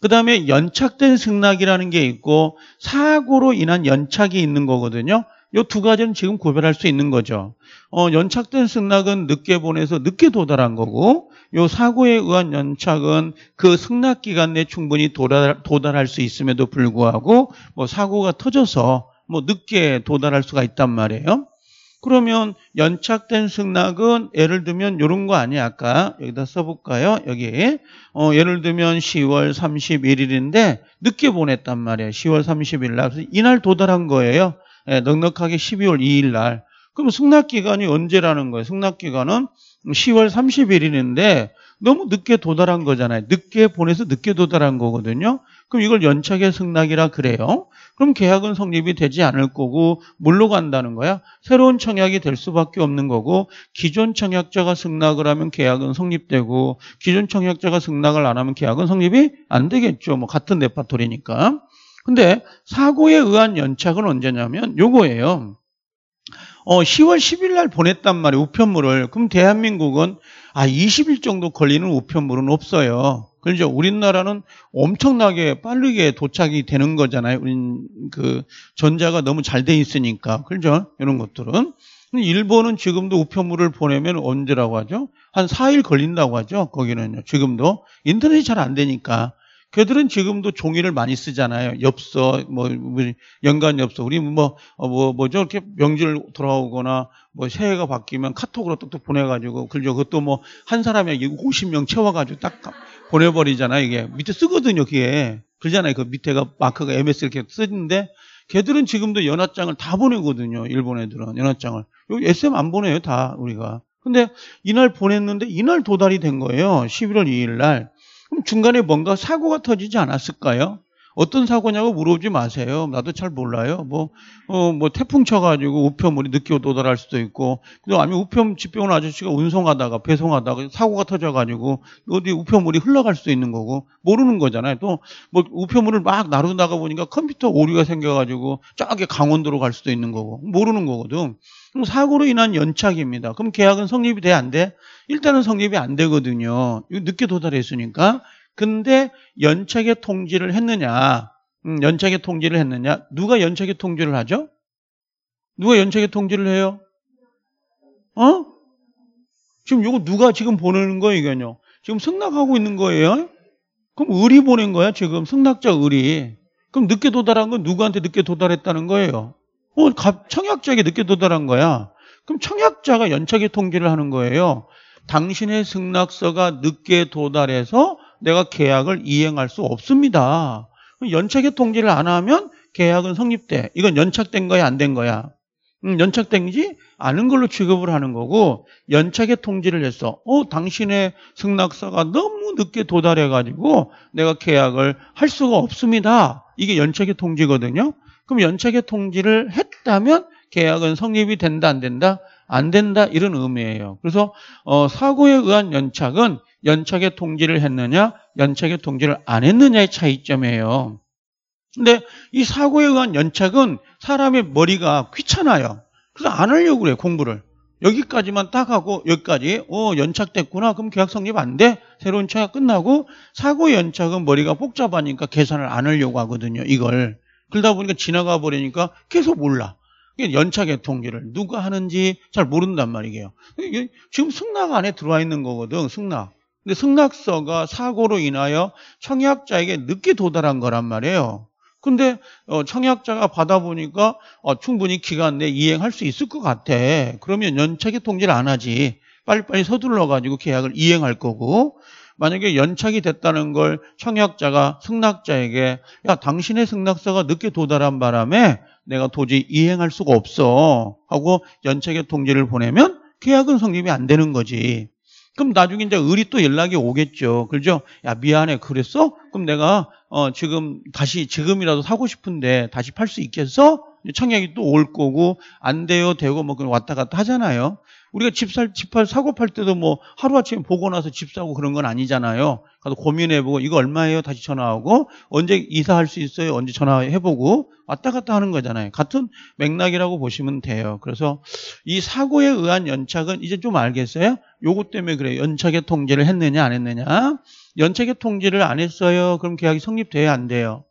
그 다음에 연착된 승낙이라는 게 있고 사고로 인한 연착이 있는 거거든요. 이두 가지는 지금 구별할 수 있는 거죠. 어, 연착된 승낙은 늦게 보내서 늦게 도달한 거고 요 사고에 의한 연착은 그 승낙 기간 내에 충분히 도달, 도달할 수 있음에도 불구하고 뭐 사고가 터져서 뭐 늦게 도달할 수가 있단 말이에요. 그러면 연착된 승낙은 예를 들면 이런 거 아니야 아까 여기다 써볼까요 여기 어, 예를 들면 10월 31일인데 늦게 보냈단 말이에요 10월 30일 날 이날 도달한 거예요 예, 넉넉하게 12월 2일 날. 그럼 승낙기간이 언제라는 거예요? 승낙기간은 10월 30일인데 너무 늦게 도달한 거잖아요. 늦게 보내서 늦게 도달한 거거든요. 그럼 이걸 연착의 승낙이라 그래요. 그럼 계약은 성립이 되지 않을 거고 뭘로 간다는 거야? 새로운 청약이 될 수밖에 없는 거고 기존 청약자가 승낙을 하면 계약은 성립되고 기존 청약자가 승낙을 안 하면 계약은 성립이 안 되겠죠. 뭐 같은 레파토리니까. 근데 사고에 의한 연착은 언제냐면 요거예요. 어, 10월 10일 날 보냈단 말이에요. 우편물을. 그럼 대한민국은 아, 20일 정도 걸리는 우편물은 없어요. 그렇죠. 우리나라는 엄청나게 빠르게 도착이 되는 거잖아요. 우린 그 전자가 너무 잘 돼 있으니까. 그렇죠. 이런 것들은. 일본은 지금도 우편물을 보내면 언제라고 하죠? 한 4일 걸린다고 하죠. 거기는요. 지금도. 인터넷이 잘 안 되니까. 걔들은 지금도 종이를 많이 쓰잖아요. 엽서, 뭐, 뭐 연간 엽서. 우리 뭐, 어, 뭐, 뭐죠. 이렇게 명절 돌아오거나 뭐 새해가 바뀌면 카톡으로 뚝뚝 보내가지고, 그죠. 그것도 뭐 한사람이 50명 채워가지고 딱 보내버리잖아요. 이게. 밑에 쓰거든요. 그게. 그잖아요그 밑에가 마크가 MS 이렇게 쓰는데, 걔들은 지금도 연합장을 다 보내거든요. 일본 애들은. 연합장을. 여기 SM 안 보내요. 다 우리가. 근데 이날 보냈는데 이날 도달이 된 거예요. 11월 2일 날. 그럼 중간에 뭔가 사고가 터지지 않았을까요? 어떤 사고냐고 물어보지 마세요. 나도 잘 몰라요. 뭐, 어, 뭐, 태풍 쳐가지고 우편물이 늦게 도달할 수도 있고, 또 아니면 우편 집병원 아저씨가 운송하다가, 배송하다가 사고가 터져가지고, 어디 우편물이 흘러갈 수도 있는 거고, 모르는 거잖아요. 또, 뭐, 우편물을 막 나르다가 보니까 컴퓨터 오류가 생겨가지고, 저게 강원도로 갈 수도 있는 거고, 모르는 거거든. 그럼 사고로 인한 연착입니다. 그럼 계약은 성립이 돼? 안 돼? 일단은 성립이 안 되거든요. 늦게 도달했으니까. 근데 연착의 통지를 했느냐? 음, 연착의 통지를 했느냐? 누가 연착의 통지를 하죠? 누가 연착의 통지를 해요? 어? 지금 이거 누가 지금 보내는 거예요, 이건요? 지금 승낙하고 있는 거예요? 그럼 의리 보낸 거야, 지금. 승낙자 의리. 그럼 늦게 도달한 건 누구한테 늦게 도달했다는 거예요? 어, 청약자에게 늦게 도달한 거야. 그럼 청약자가 연착의 통지를 하는 거예요. 당신의 승낙서가 늦게 도달해서 내가 계약을 이행할 수 없습니다. 연착의 통지를 안 하면 계약은 성립돼. 이건 연착된 거야, 안 된 거야? 음, 연착된지 않은 걸로 취급을 하는 거고 연착의 통지를 했어. 어, 당신의 승낙서가 너무 늦게 도달해가지고 내가 계약을 할 수가 없습니다. 이게 연착의 통지거든요. 그럼 연체계 통지를 했다면 계약은 성립이 된다 안 된다? 안 된다 이런 의미예요. 그래서 어, 사고에 의한 연착은 연착의 통지를 했느냐 연착의 통지를 안 했느냐의 차이점이에요. 근데 이 사고에 의한 연착은 사람의 머리가 귀찮아요. 그래서 안 하려고 그래요. 공부를. 여기까지만 딱 하고 여기까지 어 연착됐구나 그럼 계약 성립 안 돼? 새로운 차가 끝나고 사고 연착은 머리가 복잡하니까 계산을 안 하려고 하거든요. 이걸. 그러다 보니까 지나가 버리니까 계속 몰라. 연차 개통기를 누가 하는지 잘 모른단 말이에요. 지금 승낙 안에 들어와 있는 거거든, 승낙. 근데 승낙서가 사고로 인하여 청약자에게 늦게 도달한 거란 말이에요. 근데 어, 청약자가 받아보니까 어, 충분히 기간 내에 이행할 수 있을 것 같아. 그러면 연차 개통지를안 하지. 빨리빨리 서둘러 가지고 계약을 이행할 거고 만약에 연착이 됐다는 걸 청약자가 승낙자에게 야 당신의 승낙서가 늦게 도달한 바람에 내가 도저히 이행할 수가 없어 하고 연착의 통지를 보내면 계약은 성립이 안 되는 거지. 그럼 나중에 이제 을이 또 연락이 오겠죠. 그죠? 야, 미안해. 그랬어? 그럼 내가, 어, 지금, 다시, 지금이라도 사고 싶은데 다시 팔 수 있겠어? 청약이 또 올 거고, 안 돼요, 되고, 뭐, 그런 왔다 갔다 하잖아요. 우리가 집 살, 집 팔, 사고 팔 때도 뭐 하루아침에 보고 나서 집 사고 그런 건 아니잖아요. 가서 고민해보고, 이거 얼마예요? 다시 전화하고, 언제 이사할 수 있어요? 언제 전화해보고, 왔다 갔다 하는 거잖아요. 같은 맥락이라고 보시면 돼요. 그래서 이 사고에 의한 연착은 이제 좀 알겠어요? 요것 때문에 그래요. 연착의 통제를 했느냐, 안 했느냐? 연착의 통제를 안 했어요. 그럼 계약이 성립돼요안 돼요?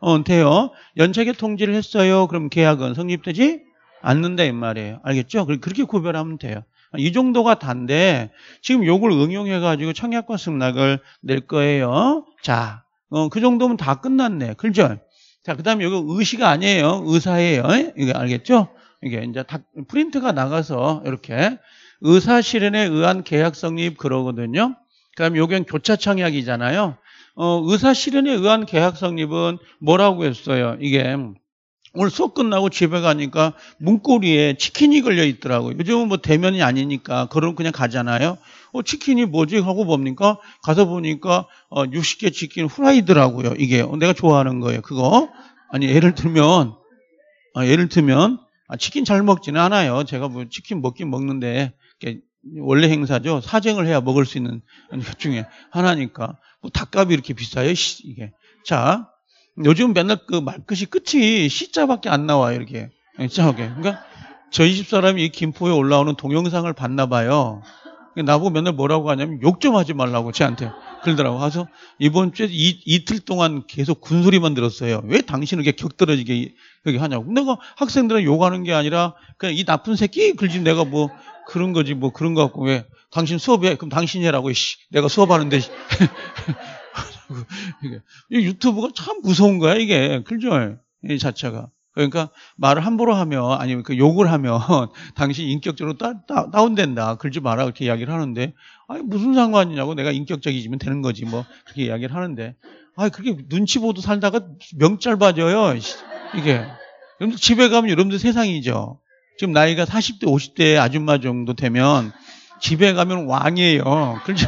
어, 돼요. 연착의 통지를 했어요. 그럼 계약은 성립되지 않는다 이 말이에요. 알겠죠? 그렇게 구별하면 돼요. 이 정도가 단데 지금 요걸 응용해 가지고 청약과 승낙을 낼 거예요. 자, 어, 그 정도면 다 끝났네. 그죠? 자, 그다음에 요거 의시가 아니에요. 의사예요. 예? 이게 알겠죠? 이게 이제 다 프린트가 나가서 이렇게 의사 실현에 의한 계약 성립 그러거든요. 그다음 에 요건 교차 청약이잖아요. 어, 의사 실현에 의한 계약 성립은 뭐라고 했어요? 이게 오늘 수업 끝나고 집에 가니까 문고리에 치킨이 걸려 있더라고요. 요즘은 뭐 대면이 아니니까 그럼 그냥 가잖아요. 어, 치킨이 뭐지 하고 봅니까? 가서 보니까 어, 60개 치킨 후라이더라고요 이게 어, 내가 좋아하는 거예요. 그거 아니 예를 들면 아, 예를 들면 아, 치킨 잘 먹지는 않아요. 제가 뭐 치킨 먹긴 먹는데 원래 행사죠. 사정을 해야 먹을 수 있는 것 중에 하나니까 뭐 닭값이 이렇게 비싸요. 이게 자 요즘 맨날 그 말끝이 끝이 C자밖에 안 나와 요 이렇게 예, C자하게. 그러니까 저희 집 사람이 이 김포에 올라오는 동영상을 봤나 봐요. 그러니까 나보고 맨날 뭐라고 하냐면 욕 좀 하지 말라고 쟤한테 그러더라고. 그래서 이번 주에 이, 이틀 동안 계속 군소리만 들었어요. 왜 당신을 이렇게 격떨어지게 여기 하냐고. 내가 그 학생들은 욕하는 게 아니라 그냥 이 나쁜 새끼 글지 내가 뭐 그런 거지 뭐 그런 거 같고 왜 당신 수업해 그럼 당신이라고 씨 내가 수업하는데 이게 유튜브가 참 무서운 거야 이게 글죠이 자체가. 그러니까 말을 함부로 하면 아니면 그 욕을 하면 당신 인격적으로 다, 다, 다운된다 그러지 마라 그렇게 이야기를 하는데 아니 무슨 상관이냐고 내가 인격적이지면 되는 거지 뭐 그렇게 이야기를 하는데 아니 그렇게 눈치 보도 살다가 명절받져요 이게 여러분들 집에 가면 여러분들 세상이죠 지금 나이가 40대 50대 아줌마 정도 되면 집에 가면 왕이에요 그렇죠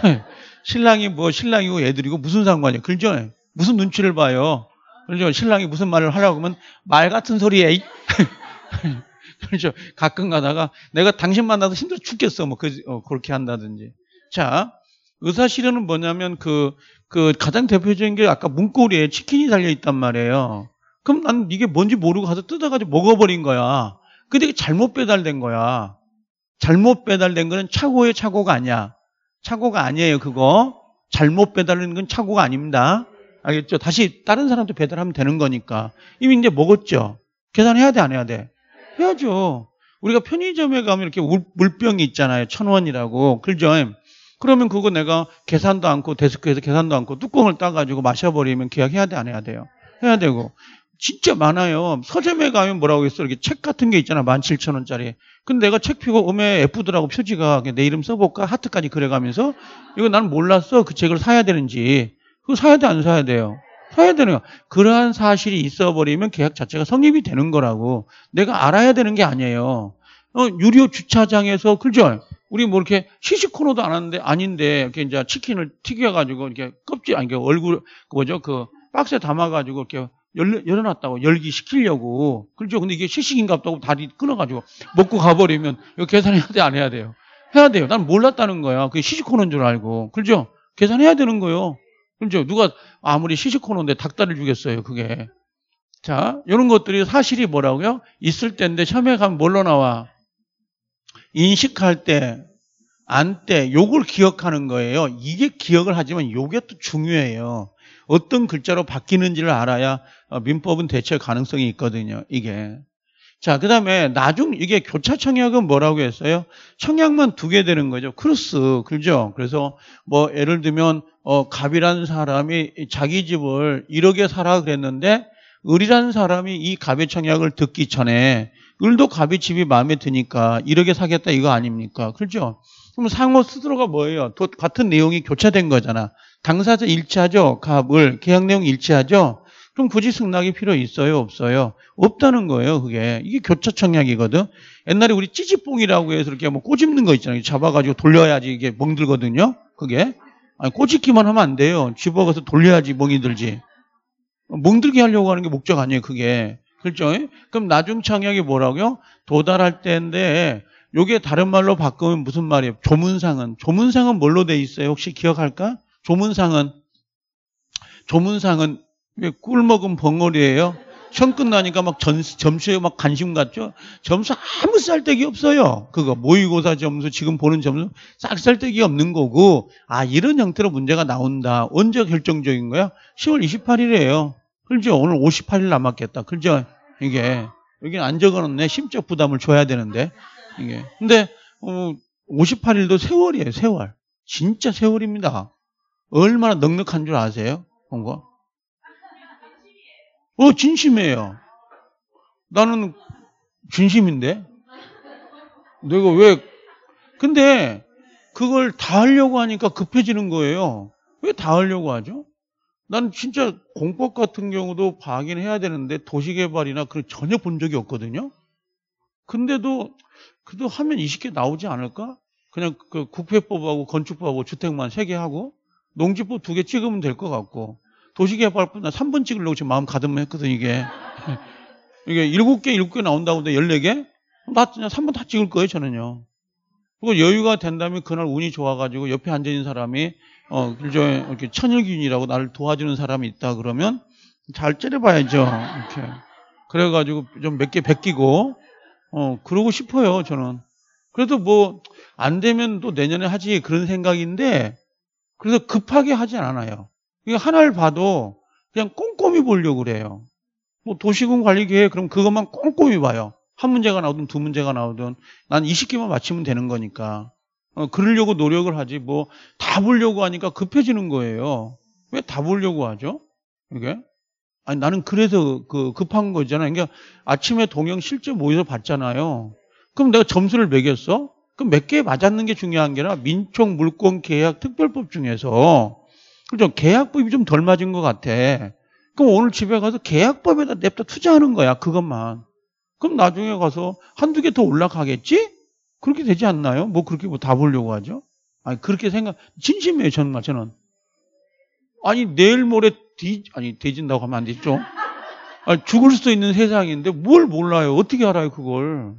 신랑이 뭐 신랑이고 뭐 애들이고 무슨 상관이야. 그죠? 무슨 눈치를 봐요. 그죠? 신랑이 무슨 말을 하라고 하면 말 같은 소리에 그렇죠. 가끔 가다가 내가 당신 만나서 힘들어 죽겠어. 뭐 그, 어, 그렇게 한다든지. 자, 의사 실현은 뭐냐면 그, 그 가장 대표적인 게 아까 문고리에 치킨이 달려 있단 말이에요. 그럼 난 이게 뭔지 모르고 가서 뜯어가지고 먹어버린 거야. 근데 이게 잘못 배달된 거야. 잘못 배달된 거는 착오의 착오가 아니야. 착오가 아니에요, 그거. 잘못 배달하는 건 착오가 아닙니다. 알겠죠? 다시 다른 사람도 배달하면 되는 거니까. 이미 이제 먹었죠? 계산해야 돼, 안 해야 돼? 해야죠. 우리가 편의점에 가면 이렇게 물병이 있잖아요. 천 원이라고. 그죠? 그러면 그거 내가 계산도 않고 데스크에서 계산도 않고 뚜껑을 따가지고 마셔버리면 계약해야 돼, 안 해야 돼요? 해야 되고. 진짜 많아요. 서점에 가면 뭐라고 했어? 이렇게 책 같은 게 있잖아. 만7천원짜리 근데 내가 책 피고 음에 예쁘더라고 표지가 내 이름 써볼까 하트까지 그래가면서 이거 나는 몰랐어 그 책을 사야 되는지 그거 사야 돼 안 사야 돼요 사야 되는 거 그러한 사실이 있어 버리면 계약 자체가 성립이 되는 거라고 내가 알아야 되는 게 아니에요 어, 유료 주차장에서 그죠 우리 뭐 이렇게 시시코너도 안 하는데 아닌데 이렇게 이제 치킨을 튀겨가지고 이렇게 껍질 아니 그 얼굴 그거죠그 그 박스에 담아가지고 이렇게 열, 어놨다고 열기시키려고 그렇죠 근데 이게 시식인갑다고 다리 끊어가지고 먹고 가버리면 이거 계산해야 돼 안 해야 돼요 해야 돼요 난 몰랐다는 거야 그게 시식코너인 줄 알고 그렇죠 계산해야 되는 거예요 그렇죠 누가 아무리 시식코너인데 닭다리를 주겠어요 그게 자 이런 것들이 사실이 뭐라고요 있을 때인데 처음에 가면 뭘로 나와 인식할 때 안때 요걸 기억하는 거예요 이게 기억을 하지만 요게 또 중요해요 어떤 글자로 바뀌는지를 알아야 어, 민법은 대체 가능성이 있거든요. 이게. 자, 그 다음에 나중 이게 교차 청약은 뭐라고 했어요? 청약만 두 개 되는 거죠. 크로스, 그죠? 그래서 뭐 예를 들면 어, 갑이라는 사람이 자기 집을 1억에 사라 그랬는데 을이라는 사람이 이 갑의 청약을 듣기 전에 을도 갑의 집이 마음에 드니까 1억에 사겠다 이거 아닙니까? 그죠 그럼 상호 스스로가 뭐예요? 같은 내용이 교차된 거잖아. 당사자 일치하죠? 갑을. 계약 내용 일치하죠? 그럼 굳이 승낙이 필요 있어요? 없어요? 없다는 거예요, 그게. 이게 교차 청약이거든. 옛날에 우리 찌지뽕이라고 해서 이렇게 뭐 꼬집는 거 있잖아요. 잡아가지고 돌려야지 이게 멍들거든요. 그게. 아니, 꼬집기만 하면 안 돼요. 집어가서 돌려야지 멍이 들지. 멍들게 하려고 하는 게 목적 아니에요, 그게. 그렇죠? 그럼 나중 청약이 뭐라고요? 도달할 때인데 요게 다른 말로 바꾸면 무슨 말이에요? 조문상은 조문상은 뭘로 돼 있어요? 혹시 기억할까? 조문상은 조문상은 꿀 먹은 벙어리예요. 시험 끝나니까 막 전, 점수에 막 관심 갖죠? 점수 아무 쌀데기 없어요. 그거 모의고사 점수, 지금 보는 점수 싹쌀데기 없는 거고 아 이런 형태로 문제가 나온다. 언제 결정적인 거야? 10월 28일이에요. 그죠? 오늘 58일 남았겠다. 그죠? 이게 여기는 안 적어놓네. 심적 부담을 줘야 되는데 이게 근데 어, 58일도 세월이에요. 세월. 진짜 세월입니다. 얼마나 넉넉한 줄 아세요? 그거? 어, 진심이에요. 나는 진심인데? 내가 왜, 근데 그걸 다 하려고 하니까 급해지는 거예요. 왜 다 하려고 하죠? 난 진짜 공법 같은 경우도 파악는 해야 되는데 도시개발이나 그런 전혀 본 적이 없거든요. 근데도 그래도 하면 20개 나오지 않을까? 그냥 그 국회법하고 건축법하고 주택만 3개 하고 농지법 2개 찍으면 될 것 같고 도시개발뿐 아3번 찍으려고 지금 마음 가득했거든, 이게. 이게 7개, 7개 나온다고 근데 14개? 나 그냥 3번다 찍을 거예요, 저는요. 그리고 여유가 된다면 그날 운이 좋아가지고 옆에 앉아있는 사람이, 어, 일종의 이렇게 천일균이라고 나를 도와주는 사람이 있다 그러면 잘 째려봐야죠. 이렇게. 그래가지고 좀 몇개 베끼고, 어, 그러고 싶어요, 저는. 그래도 뭐, 안 되면 또 내년에 하지, 그런 생각인데, 그래서 급하게 하진 않아요. 이 하나를 봐도 그냥 꼼꼼히 보려고 그래요. 뭐 도시군 관리계획 그럼 그것만 꼼꼼히 봐요. 한 문제가 나오든 두 문제가 나오든 난 20개만 맞히면 되는 거니까. 어, 그러려고 노력을 하지 뭐 다 보려고 하니까 급해지는 거예요. 왜 다 보려고 하죠? 이게? 아니 나는 그래서 그 급한 거잖아요. 그러니까 아침에 동영 실제 모여서 봤잖아요. 그럼 내가 점수를 매겼어? 그럼 몇 개 맞았는 게 중요한 게 아니라 민총 물권 계약 특별법 중에서 그죠? 계약법이 좀 덜 맞은 것 같아. 그럼 오늘 집에 가서 계약법에다 냅다 투자하는 거야. 그것만. 그럼 나중에 가서 한두 개 더 올라가겠지? 그렇게 되지 않나요? 뭐 그렇게 뭐다 보려고 하죠? 아니, 그렇게 생각, 진심이에요, 저는, 저는. 아니, 내일 모레 뒤, 아니, 뒤진다고 하면 안 되죠? 아니, 죽을 수도 있는 세상인데 뭘 몰라요? 어떻게 알아요, 그걸?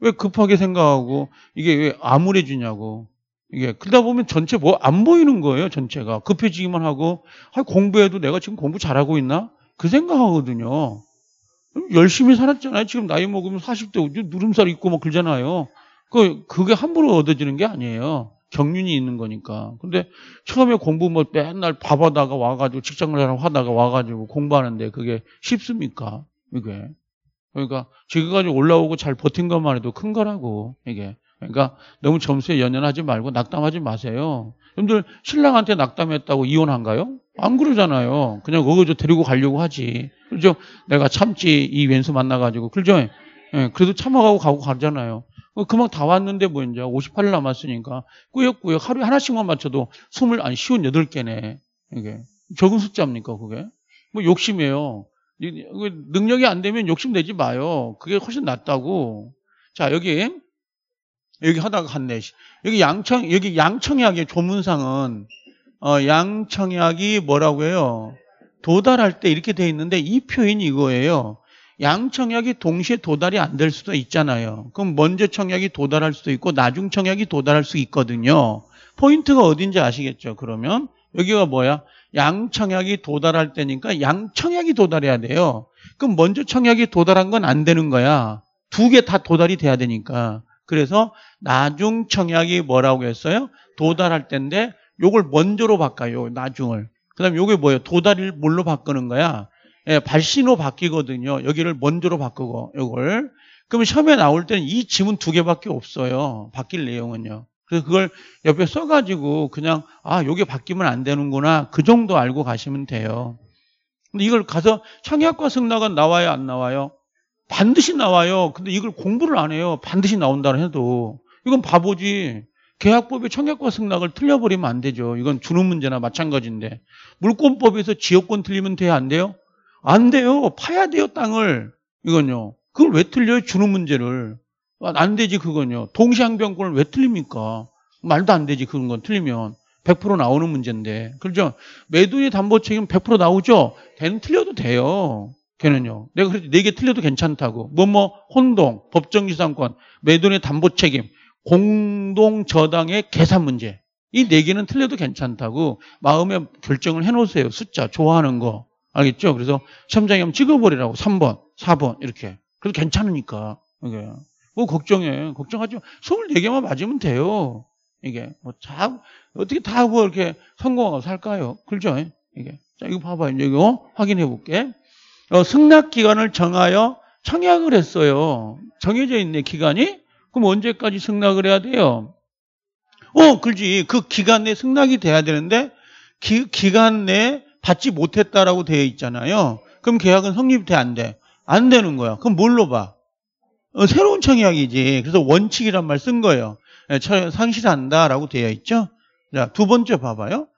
왜 급하게 생각하고 이게 왜 암울해지냐고. 이게 그러다 보면 전체 뭐 안 보이는 거예요. 전체가 급해지기만 그 하고 아, 공부해도 내가 지금 공부 잘하고 있나 그 생각하거든요. 열심히 살았잖아요. 지금 나이 먹으면 40대 누름살 입고 막 그러잖아요. 그 그게 함부로 얻어지는 게 아니에요. 경륜이 있는 거니까. 근데 처음에 공부 뭐 맨날 밥하다가 와가지고 직장을 하다가 와가지고 공부하는데 그게 쉽습니까? 이게. 그러니까 지금까지 올라오고 잘 버틴 것만 해도 큰 거라고 이게. 그러니까 너무 점수에 연연하지 말고 낙담하지 마세요. 여러분들 신랑한테 낙담했다고 이혼한가요? 안 그러잖아요. 그냥 어거저 데리고 가려고 하지. 그죠? 내가 참지 이 왼수 만나가지고 그죠? 예, 그래도 참아가고 가고 가잖아요. 어, 금방 다 왔는데 뭐 이제 58일 남았으니까 꾸역꾸역 하루에 하나씩만 맞춰도 20, 아니 58개네. 이게 적은 숫자입니까 그게? 뭐 욕심이에요. 그 능력이 안 되면 욕심내지 마요. 그게 훨씬 낫다고. 자 여기 여기 하다가 한4시 여기 양청 여기 양청약의 조문상은 어, 양청약이 뭐라고 해요? 도달할 때 이렇게 돼 있는데 이 표현이 이거예요. 양청약이 동시에 도달이 안 될 수도 있잖아요. 그럼 먼저 청약이 도달할 수도 있고 나중 청약이 도달할 수 있거든요. 포인트가 어딘지 아시겠죠? 그러면 여기가 뭐야? 양청약이 도달할 때니까 양청약이 도달해야 돼요. 그럼 먼저 청약이 도달한 건 안 되는 거야. 두 개 다 도달이 돼야 되니까. 그래서 나중 청약이 뭐라고 했어요? 도달할 때인데 요걸 먼저로 바꿔요. 나중을. 그다음 에 요게 뭐예요? 도달을 뭘로 바꾸는 거야? 예, 발신호 바뀌거든요. 여기를 먼저로 바꾸고 요걸. 그러면 시험에 나올 때는 이 지문 두 개밖에 없어요. 바뀔 내용은요. 그래서 그걸 옆에 써가지고 그냥 아 요게 바뀌면 안 되는구나 그 정도 알고 가시면 돼요. 근데 이걸 가서 청약과 승낙은 나와요 안 나와요? 반드시 나와요. 근데 이걸 공부를 안 해요. 반드시 나온다 해도. 이건 바보지. 계약법의 청약과 승낙을 틀려버리면 안 되죠. 이건 주는 문제나 마찬가지인데. 물권법에서 지역권 틀리면 돼요? 안 돼요? 안 돼요. 파야 돼요, 땅을. 이건요. 그걸 왜 틀려요? 주는 문제를. 안 되지, 그건요. 동시항변권을 왜 틀립니까? 말도 안 되지, 그런 건 틀리면. 100% 나오는 문제인데. 그렇죠? 매도의 담보책임 100% 나오죠? 되는 틀려도 돼요. 걔는요. 내가 그래도 네 개 틀려도 괜찮다고. 뭐뭐 뭐, 혼동, 법정지상권, 매도인의 담보 책임, 공동 저당의 계산 문제. 이 네 개는 틀려도 괜찮다고 마음의 결정을 해 놓으세요. 숫자 좋아하는 거. 알겠죠? 그래서 시험장에 한번 찍어 버리라고. 3번, 4번 이렇게. 그래도 괜찮으니까. 이게. 뭐 걱정해. 걱정하지 마. 24개만 맞으면 돼요. 이게 뭐다 어떻게 다 뭐 이렇게 성공하고 살까요? 그렇죠? 이게. 자, 이거 봐봐. 요 이거 어? 확인해 볼게. 어, 승낙 기간을 정하여 청약을 했어요. 정해져 있네 기간이. 그럼 언제까지 승낙을 해야 돼요? 어, 그지. 그 기간 내 승낙이 돼야 되는데 기, 기간 내에 받지 못했다라고 되어 있잖아요. 그럼 계약은 성립돼 안 돼. 안 되는 거야. 그럼 뭘로 봐? 어, 새로운 청약이지. 그래서 원칙이란 말 쓴 거예요. 예, 상실한다라고 되어 있죠. 자, 두 번째 봐봐요.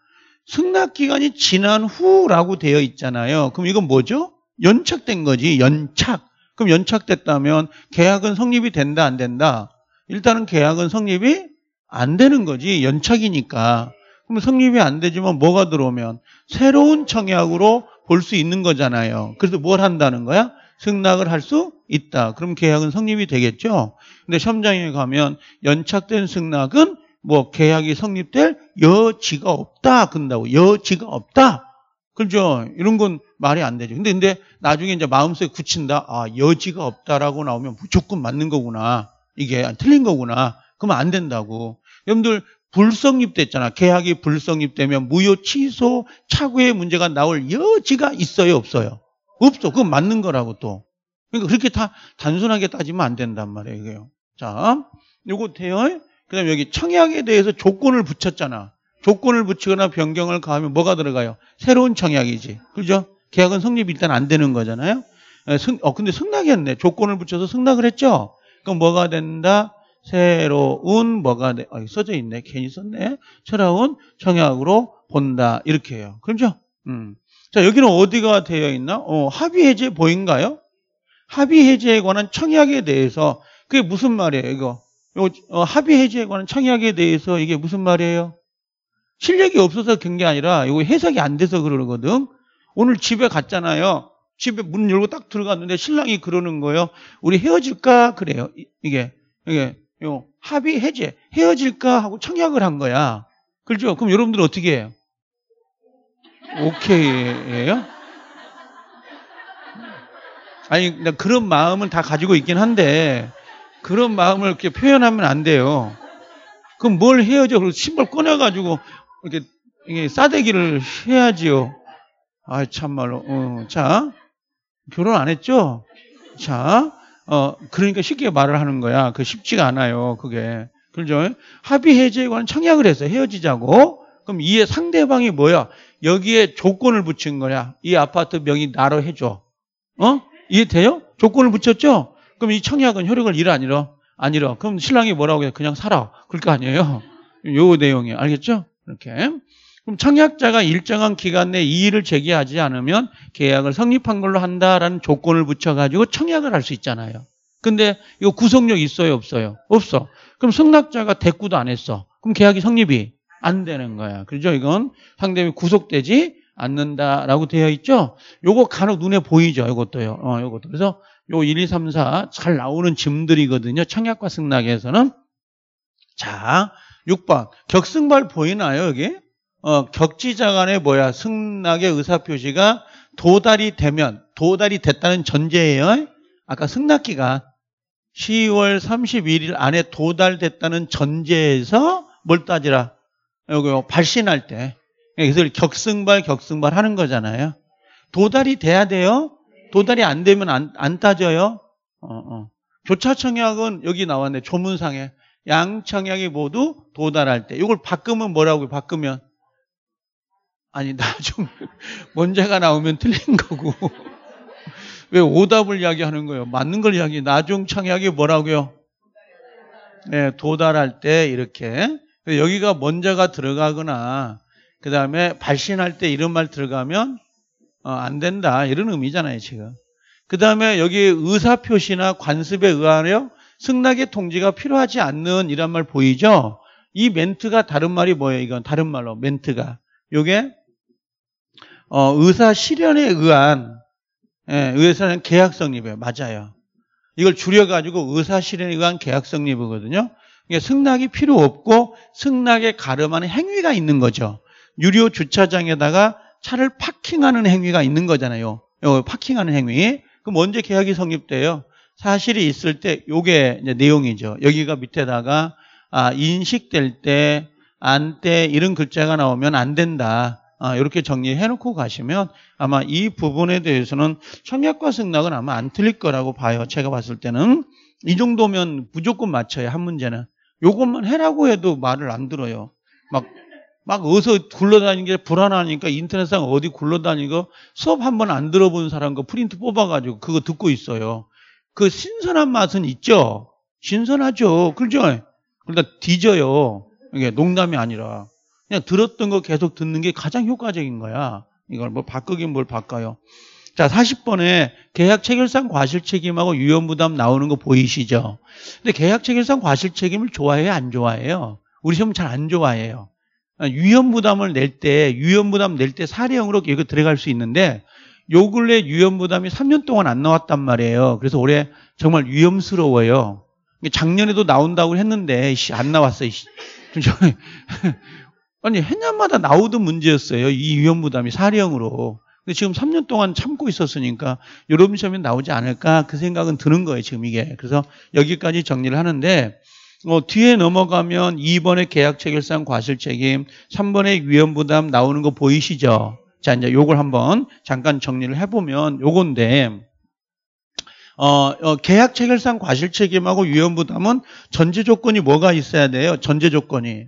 승낙 기간이 지난 후라고 되어 있잖아요. 그럼 이건 뭐죠? 연착된 거지 연착. 그럼 연착됐다면 계약은 성립이 된다 안 된다? 일단은 계약은 성립이 안 되는 거지 연착이니까. 그럼 성립이 안 되지만 뭐가 들어오면 새로운 청약으로 볼 수 있는 거잖아요. 그래서 뭘 한다는 거야? 승낙을 할 수 있다. 그럼 계약은 성립이 되겠죠. 근데 시험장에 가면 연착된 승낙은 뭐 계약이 성립될 여지가 없다. 그런다고 여지가 없다. 그죠? 이런 건 말이 안 되죠. 근데, 근데 나중에 이제 마음속에 굳힌다. 아, 여지가 없다라고 나오면 무조건 맞는 거구나. 이게 틀린 거구나. 그러면 안 된다고. 여러분들 불성립됐잖아. 계약이 불성립되면 무효 취소 차고의 문제가 나올 여지가 있어요, 없어요? 없어. 그건 맞는 거라고 또. 그러니까 그렇게 다 단순하게 따지면 안 된단 말이에요, 이게요. 자, 요거 돼요. 그다음 에 여기 청약에 대해서 조건을 붙였잖아. 조건을 붙이거나 변경을 가하면 뭐가 들어가요? 새로운 청약이지. 그죠? 계약은 성립이 일단 안 되는 거잖아요. 예, 승, 어, 근데 승낙이었네. 조건을 붙여서 승낙을 했죠. 그럼 뭐가 된다? 새로운 뭐가 돼? 어, 써져 있네. 괜히 썼네. 새로운 청약으로 본다. 이렇게 해요. 그렇죠? 음. 자, 여기는 어디가 되어 있나? 어, 합의 해제 보인가요? 합의 해제에 관한 청약에 대해서 그게 무슨 말이에요, 이거? 요 어, 합의 해제에 관한 청약에 대해서 이게 무슨 말이에요? 실력이 없어서 그런 게 아니라 이거 해석이 안 돼서 그러거든. 오늘 집에 갔잖아요. 집에 문 열고 딱 들어갔는데 신랑이 그러는 거예요. 우리 헤어질까? 그래요. 이게, 이게, 요, 합의 해제. 헤어질까? 하고 청약을 한 거야. 그렇죠? 그럼 여러분들은 어떻게 해요? 오케이예요? 아니, 그런 마음은 다 가지고 있긴 한데, 그런 마음을 이렇게 표현하면 안 돼요. 그럼 뭘 헤어져? 그리고 신발 꺼내가지고, 이렇게, 이게 싸대기를 해야지요. 아, 참말로. 어, 자, 결혼 안 했죠? 자, 어, 그러니까 쉽게 말을 하는 거야. 그 쉽지가 않아요. 그게. 그죠? 합의 해제에 관한 청약을 해서 헤어지자고. 그럼 이에 상대방이 뭐야? 여기에 조건을 붙인 거야. 이 아파트 명의 나로 해줘. 어? 이해돼요? 조건을 붙였죠? 그럼 이 청약은 효력을 잃어 안 잃어? 안 잃어. 그럼 신랑이 뭐라고 해? 그냥 살아. 그럴 거 아니에요? 요 내용이에요. 알겠죠? 이렇게. 그럼 청약자가 일정한 기간 내 이의를 제기하지 않으면 계약을 성립한 걸로 한다라는 조건을 붙여가지고 청약을 할 수 있잖아요. 근데 이거 구속력 있어요? 없어요? 없어. 그럼 승낙자가 대꾸도 안 했어. 그럼 계약이 성립이 안 되는 거야. 그죠? 이건 상대방이 구속되지 않는다라고 되어 있죠? 요거 간혹 눈에 보이죠? 이것도요 어, 요것도. 그래서 요 1, 2, 3, 4 잘 나오는 짐들이거든요. 청약과 승낙에서는. 자, 6번. 격승발 보이나요, 여기? 어, 격지자 간에 뭐야 승낙의 의사표시가 도달이 되면 도달이 됐다는 전제예요. 아까 승낙기가 10월 31일 안에 도달됐다는 전제에서 뭘 따지라? 여기 발신할 때. 그래서 격승발, 격승발 하는 거잖아요. 도달이 돼야 돼요? 도달이 안 되면 안, 안 따져요? 어, 어. 교차청약은 여기 나왔네. 조문상에. 양청약이 모두 도달할 때. 이걸 바꾸면 뭐라고 바꾸면. 아니, 나중 문제가 나오면 틀린 거고. 왜 오답을 이야기하는 거예요? 맞는 걸 이야기. 나중 청약이 뭐라고요? 네, 도달할 때 이렇게. 여기가 먼저가 들어가거나 그 다음에 발신할 때 이런 말 들어가면 어, 안 된다 이런 의미잖아요 지금. 그 다음에 여기 의사표시나 관습에 의하여 승낙의 통지가 필요하지 않는 이란 말 보이죠? 이 멘트가 다른 말이 뭐예요? 이건 다른 말로 멘트가. 이게 어, 의사 실현에 의한 예, 의사는 계약 성립이에요. 맞아요. 이걸 줄여가지고 의사 실현에 의한 계약 성립이거든요. 그러니까 승낙이 필요 없고 승낙에 가름하는 행위가 있는 거죠. 유료 주차장에다가 차를 파킹하는 행위가 있는 거잖아요. 요 파킹하는 행위. 그럼 언제 계약이 성립돼요? 사실이 있을 때 요게 내용이죠. 여기가 밑에다가 아, 인식될 때, 안 때 이런 글자가 나오면 안 된다. 아, 이렇게 정리해놓고 가시면 아마 이 부분에 대해서는 청약과 승낙은 아마 안 틀릴 거라고 봐요. 제가 봤을 때는 이 정도면 무조건 맞춰요. 한 문제는 요것만 해라고 해도 말을 안 들어요. 막 막 어디서 굴러다니는 게 불안하니까 인터넷상 어디 굴러다니고 수업 한번 안 들어본 사람과 프린트 뽑아가지고 그거 듣고 있어요. 그 신선한 맛은 있죠. 신선하죠. 그죠? 렇 그러다 뒤져요. 이게 농담이 아니라. 그냥 들었던 거 계속 듣는 게 가장 효과적인 거야. 이걸 뭐 바꾸긴 뭘 바꿔요. 자, 40번에 계약 체결상 과실 책임하고 유연 부담 나오는 거 보이시죠? 근데 계약 체결상 과실 책임을 좋아해요, 안 좋아해요? 우리 시험 잘 안 좋아해요. 아, 유연 부담을 낼 때, 유연 부담 낼 때 사례형으로 이거 들어갈 수 있는데, 요 근래 유연 부담이 3년 동안 안 나왔단 말이에요. 그래서 올해 정말 위험스러워요. 작년에도 나온다고 했는데, 안 나왔어요, 아니 해년마다 나오던 문제였어요. 이 위험 부담이 사령으로. 근데 지금 3년 동안 참고 있었으니까 여러분 시험에 나오지 않을까 그 생각은 드는 거예요. 지금 이게. 그래서 여기까지 정리를 하는데 뭐 뒤에 넘어가면 2번의 계약 체결상 과실 책임, 3번의 위험 부담 나오는 거 보이시죠? 자, 이제 요걸 한번 잠깐 정리를 해보면 요건데, 어, 어, 계약 체결상 과실 책임하고 위험 부담은 전제 조건이 뭐가 있어야 돼요? 전제 조건이.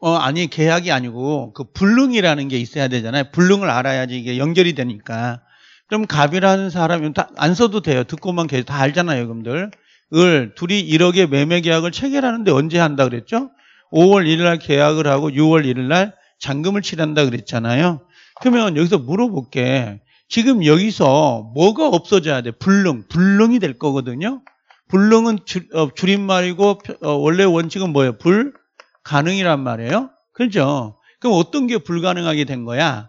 어, 아니, 계약이 아니고 그 불능이라는 게 있어야 되잖아요. 불능을 알아야지 이게 연결이 되니까. 그럼 갑이라는 사람은 다안 써도 돼요. 듣고만 계속 다 알잖아요, 여러분들. 을 둘이 1억의 매매 계약을 체결하는데 언제 한다 그랬죠? 5월 1일 날 계약을 하고 6월 1일 날 잔금을 치른다 그랬잖아요. 그러면 여기서 물어볼게. 지금 여기서 뭐가 없어져야 돼? 불능, 불능이 될 거거든요. 불능은 어, 줄, 임말이고 어, 원래 원칙은 뭐예요? 불, 가능이란 말이에요. 그죠? 그럼 어떤 게 불가능하게 된 거야?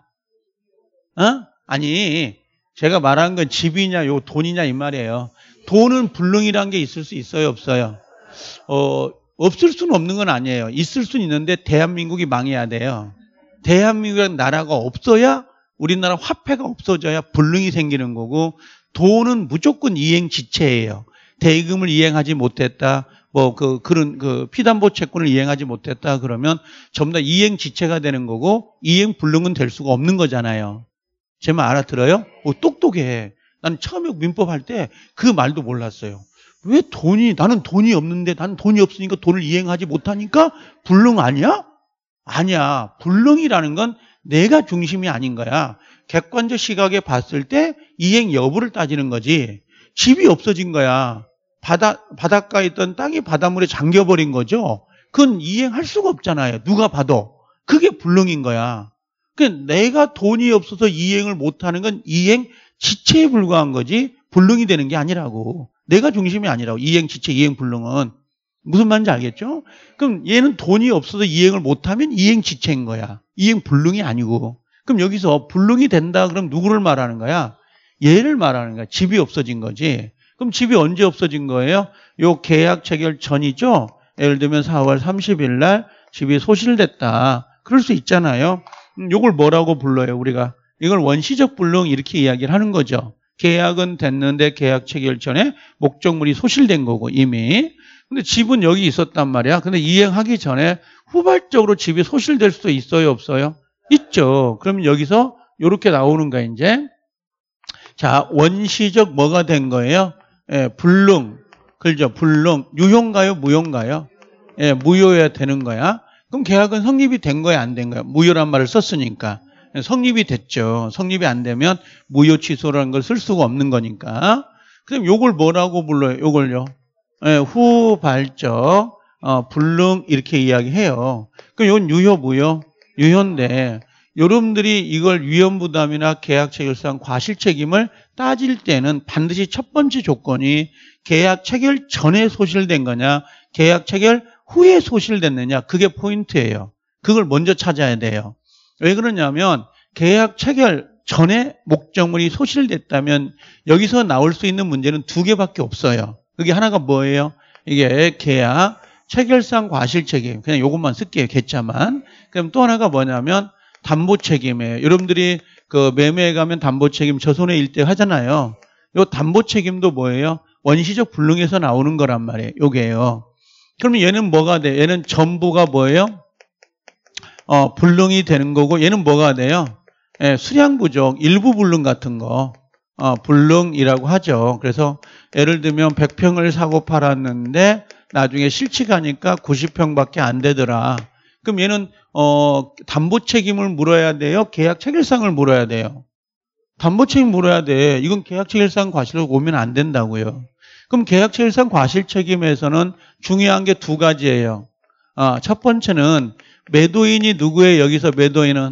어? 아니, 제가 말한 건 집이냐, 요 돈이냐 이 말이에요. 돈은 불능이란 게 있을 수 있어요, 없어요? 어, 없을 수는 없는 건 아니에요. 있을 수는 있는데 대한민국이 망해야 돼요. 대한민국 나라가 없어야 우리나라 화폐가 없어져야 불능이 생기는 거고 돈은 무조건 이행지체예요. 대금을 이행하지 못했다. 뭐그 그런 그 피담보 채권을 이행하지 못했다 그러면 전부 다 이행 지체가 되는 거고 이행 불능은 될 수가 없는 거잖아요. 제 말 알아들어요? 뭐 똑똑해. 난 처음에 민법 할 때 그 말도 몰랐어요. 왜 돈이 나는 돈이 없는데 나는 돈이 없으니까 돈을 이행하지 못하니까 불능 아니야? 아니야. 불능이라는 건 내가 중심이 아닌 거야. 객관적 시각에 봤을 때 이행 여부를 따지는 거지. 집이 없어진 거야. 바다, 바닷가에 있던 땅이 바닷물에 잠겨버린 거죠. 그건 이행할 수가 없잖아요. 누가 봐도. 그게 불능인 거야. 그러니까 내가 돈이 없어서 이행을 못하는 건 이행 지체에 불과한 거지 불능이 되는 게 아니라고. 내가 중심이 아니라고. 이행 지체, 이행 불능은. 무슨 말인지 알겠죠? 그럼 얘는 돈이 없어서 이행을 못하면 이행 지체인 거야. 이행 불능이 아니고. 그럼 여기서 불능이 된다 그럼 누구를 말하는 거야? 얘를 말하는 거야. 집이 없어진 거지. 그럼 집이 언제 없어진 거예요? 요 계약 체결 전이죠. 예를 들면 4월 30일 날 집이 소실됐다. 그럴 수 있잖아요. 음, 요걸 뭐라고 불러요, 우리가? 이걸 원시적 불능 이렇게 이야기를 하는 거죠. 계약은 됐는데 계약 체결 전에 목적물이 소실된 거고 이미. 근데 집은 여기 있었단 말이야. 근데 이행하기 전에 후발적으로 집이 소실될 수도 있어요, 없어요? 있죠. 그럼 여기서 이렇게 나오는 거야, 이제. 자, 원시적 뭐가 된 거예요? 예, 불능, 그죠? 불능, 유효인가요? 무효인가요? 예, 무효야 여 되는 거야. 그럼 계약은 성립이 된 거야? 안 된 거야? 무효란 말을 썼으니까. 예, 성립이 됐죠. 성립이 안 되면 무효 취소라는 걸 쓸 수가 없는 거니까. 그럼 요걸 뭐라고 불러요? 요걸요. 예, 후발적, 어, 불능 이렇게 이야기해요. 그럼 건 유효, 무효? 유효인데 여러분들이 이걸 위험부담이나 계약 체결상 과실 책임을 따질 때는 반드시 첫 번째 조건이 계약 체결 전에 소실된 거냐, 계약 체결 후에 소실됐느냐, 그게 포인트예요. 그걸 먼저 찾아야 돼요. 왜 그러냐면 계약 체결 전에 목적물이 소실됐다면 여기서 나올 수 있는 문제는 두 개밖에 없어요. 그게 하나가 뭐예요? 이게 계약 체결상 과실 책임. 그냥 이것만 쓸게요. 개자만. 그럼 또 하나가 뭐냐면 담보 책임에 여러분들이 그 매매에 가면 담보 책임 저손에 일대 하잖아요. 요 담보 책임도 뭐예요? 원시적 불능에서 나오는 거란 말이에요. 요게요. 그러면 얘는 뭐가 돼? 얘는 전부가 뭐예요? 어, 불능이 되는 거고 얘는 뭐가 돼요? 예, 수량 부족, 일부 불능 같은 거. 어, 불능이라고 하죠. 그래서 예를 들면 100평을 사고 팔았는데 나중에 실치 가니까 90평밖에 안 되더라. 그럼 얘는 어, 담보 책임을 물어야 돼요? 계약 체결상을 물어야 돼요? 담보 책임 물어야 돼. 이건 계약 체결상 과실로 오면 안 된다고요. 그럼 계약 체결상 과실 책임에서는 중요한 게 두 가지예요. 아, 첫 번째는 매도인이 누구예요? 여기서 매도인은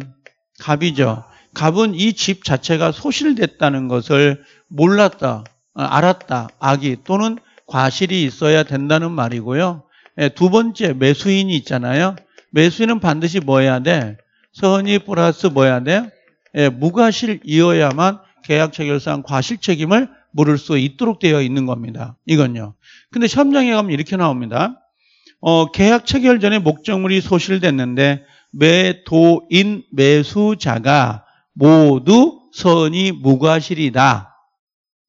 갑이죠. 갑은 이 집 자체가 소실됐다는 것을 몰랐다, 아, 알았다, 아기 또는 과실이 있어야 된다는 말이고요. 예, 두 번째 매수인이 있잖아요. 매수인은 반드시 뭐 해야 돼? 선의 플러스 뭐 해야 돼? 예, 무과실이어야만 계약 체결상 과실 책임을 물을 수 있도록 되어 있는 겁니다. 이건요. 근데 시험장에 가면 이렇게 나옵니다. 어, 계약 체결 전에 목적물이 소실됐는데 매도인 매수자가 모두 선이 무과실이다.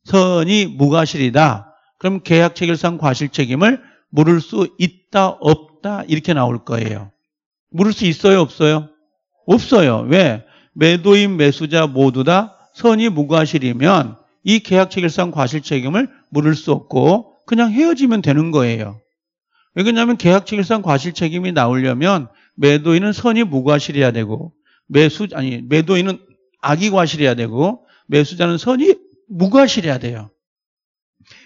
선이 무과실이다. 그럼 계약 체결상 과실 책임을 물을 수 있다 없다 이렇게 나올 거예요. 물을 수 있어요? 없어요? 없어요. 왜? 매도인 매수자 모두 다 선이 무과실이면 이 계약 체결상 과실 책임을 물을 수 없고 그냥 헤어지면 되는 거예요. 왜 그러냐면 계약 체결상 과실 책임이 나오려면 매도인은 선이 무과실이어야 되고 매수 아니 매도인은 악의 과실이어야 되고 매수자는 선이 무과실이어야 돼요.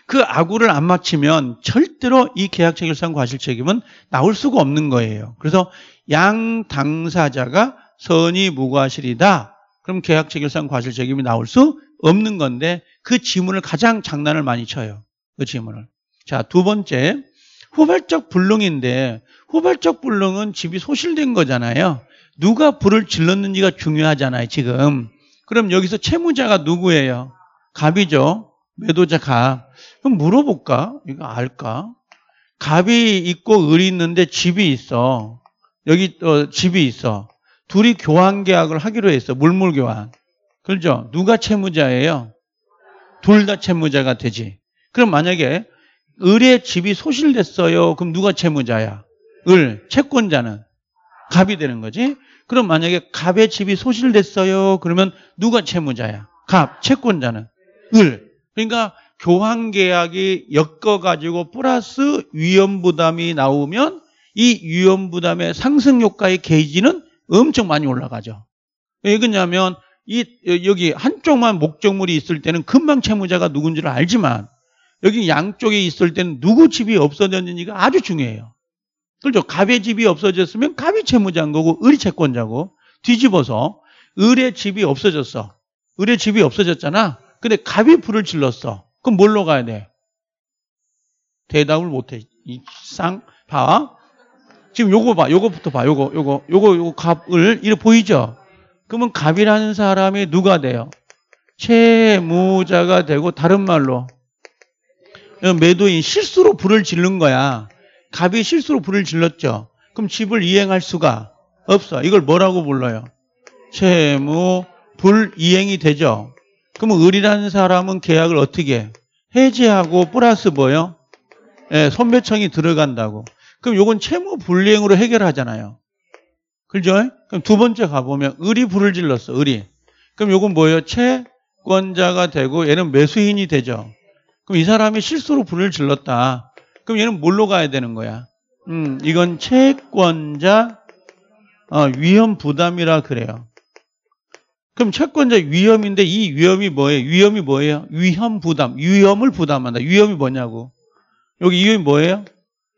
그 아구를 안 맞추면 절대로 이 계약 체결상 과실 책임은 나올 수가 없는 거예요. 그래서 양 당사자가 선의 무과실이다. 그럼 계약 체결상 과실 책임이 나올 수 없는 건데 그 지문을 가장 장난을 많이 쳐요. 그 지문을. 자, 두 번째. 후발적 불능인데 후발적 불능은 집이 소실된 거잖아요. 누가 불을 질렀는지가 중요하잖아요, 지금. 그럼 여기서 채무자가 누구예요? 갑이죠. 매도자 갑. 그럼 물어볼까? 이거 알까? 갑이 있고 을이 있는데 집이 있어. 여기 어, 집이 있어. 둘이 교환 계약을 하기로 했어. 물물 교환. 그렇죠? 누가 채무자예요? 둘 다 채무자가 되지. 그럼 만약에 을의 집이 소실됐어요. 그럼 누가 채무자야? 을. 채권자는 갑이 되는 거지. 그럼 만약에 갑의 집이 소실됐어요. 그러면 누가 채무자야? 갑. 채권자는 을. 그러니까 교환 계약이 엮어가지고 플러스 위험 부담이 나오면 이 위험 부담의 상승 효과의 게이지는 엄청 많이 올라가죠. 왜 그러냐면 이 여기 한쪽만 목적물이 있을 때는 금방 채무자가 누군지를 알지만 여기 양쪽에 있을 때는 누구 집이 없어졌는지가 아주 중요해요. 그렇죠. 갑의 집이 없어졌으면 갑이 채무자인 거고 을이 채권자고 뒤집어서 을의 집이 없어졌어. 을의 집이 없어졌잖아. 근데 갑이 불을 질렀어. 그럼 뭘로 가야 돼? 대답을 못해. 이상 봐. 지금 요거 봐. 요거부터 봐. 요거 요거 요거 요거 갑을 이렇게 보이죠? 그러면 갑이라는 사람이 누가 돼요? 채무자가 되고 다른 말로 매도인 실수로 불을 질른 거야. 갑이 실수로 불을 질렀죠. 그럼 집을 이행할 수가 없어. 이걸 뭐라고 불러요? 채무 불이행이 되죠. 그러면 을이라는 사람은 계약을 어떻게 해지하고 플러스 뭐요? 예, 손배청이 들어간다고. 그럼 요건 채무 불이행으로 해결하잖아요. 그죠? 그럼 두 번째 가보면 을이 불을 질렀어. 을이. 그럼 요건 뭐예요? 채권자가 되고 얘는 매수인이 되죠. 그럼 이 사람이 실수로 불을 질렀다. 그럼 얘는 뭘로 가야 되는 거야? 음, 이건 채권자 어, 위험 부담이라 그래요. 그럼 채권자 위험인데 이 위험이 뭐예요? 위험이 뭐예요? 위험 부담, 위험을 부담한다. 위험이 뭐냐고. 여기 이유이 뭐예요?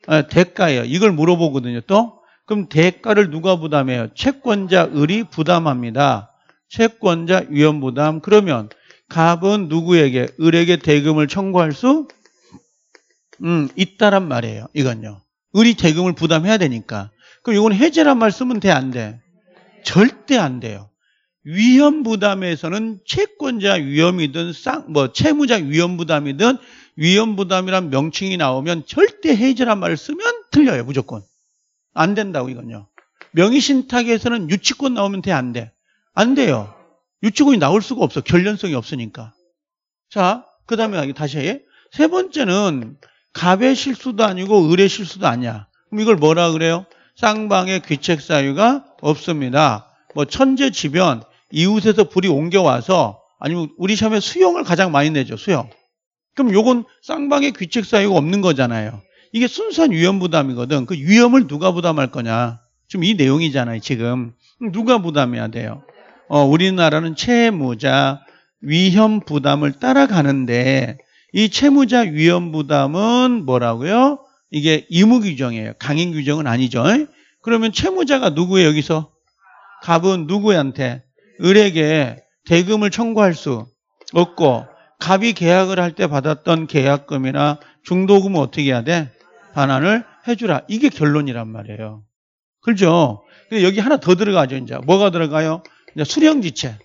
아, 대가예요. 이걸 물어보거든요. 또 그럼 대가를 누가 부담해요? 채권자 을이 부담합니다. 채권자 위험 부담. 그러면 갑은 누구에게 을에게 대금을 청구할 수 음, 있다란 말이에요. 이건요. 을이 대금을 부담해야 되니까. 그럼 이건 해제란 말 쓰면 돼, 안 돼? 절대 안 돼요. 위험 부담에서는 채권자 위험이든 쌍뭐 채무자 위험 부담이든 위험 부담이란 명칭이 나오면 절대 해제란 말을 쓰면 틀려요 무조건 안 된다고 이건요 명의신탁에서는 유치권 나오면 돼안 돼? 안 돼요 유치권이 나올 수가 없어 결련성이 없으니까 자그 다음에 다시 해. 세 번째는 갑의 실수도 아니고 을의 실수도 아니야 그럼 이걸 뭐라 그래요? 쌍방의 귀책 사유가 없습니다 뭐 천재지변 이웃에서 불이 옮겨와서 아니면 우리 시험에 수용을 가장 많이 내죠. 수용. 그럼 이건 쌍방의 규칙 사유가 없는 거잖아요. 이게 순수한 위험 부담이거든. 그 위험을 누가 부담할 거냐. 지금 이 내용이잖아요. 지금. 누가 부담해야 돼요? 어, 우리나라는 채무자 위험 부담을 따라가는데 이 채무자 위험 부담은 뭐라고요? 이게 의무 규정이에요. 강행 규정은 아니죠. 그러면 채무자가 누구예요, 여기서? 갑은 누구한테? 을에게 대금을 청구할 수 없고 갑이 계약을 할 때 받았던 계약금이나 중도금은 어떻게 해야 돼? 반환을 해주라. 이게 결론이란 말이에요. 그죠? 근데 여기 하나 더 들어가죠, 이제. 뭐가 들어가요? 이제 수령지체.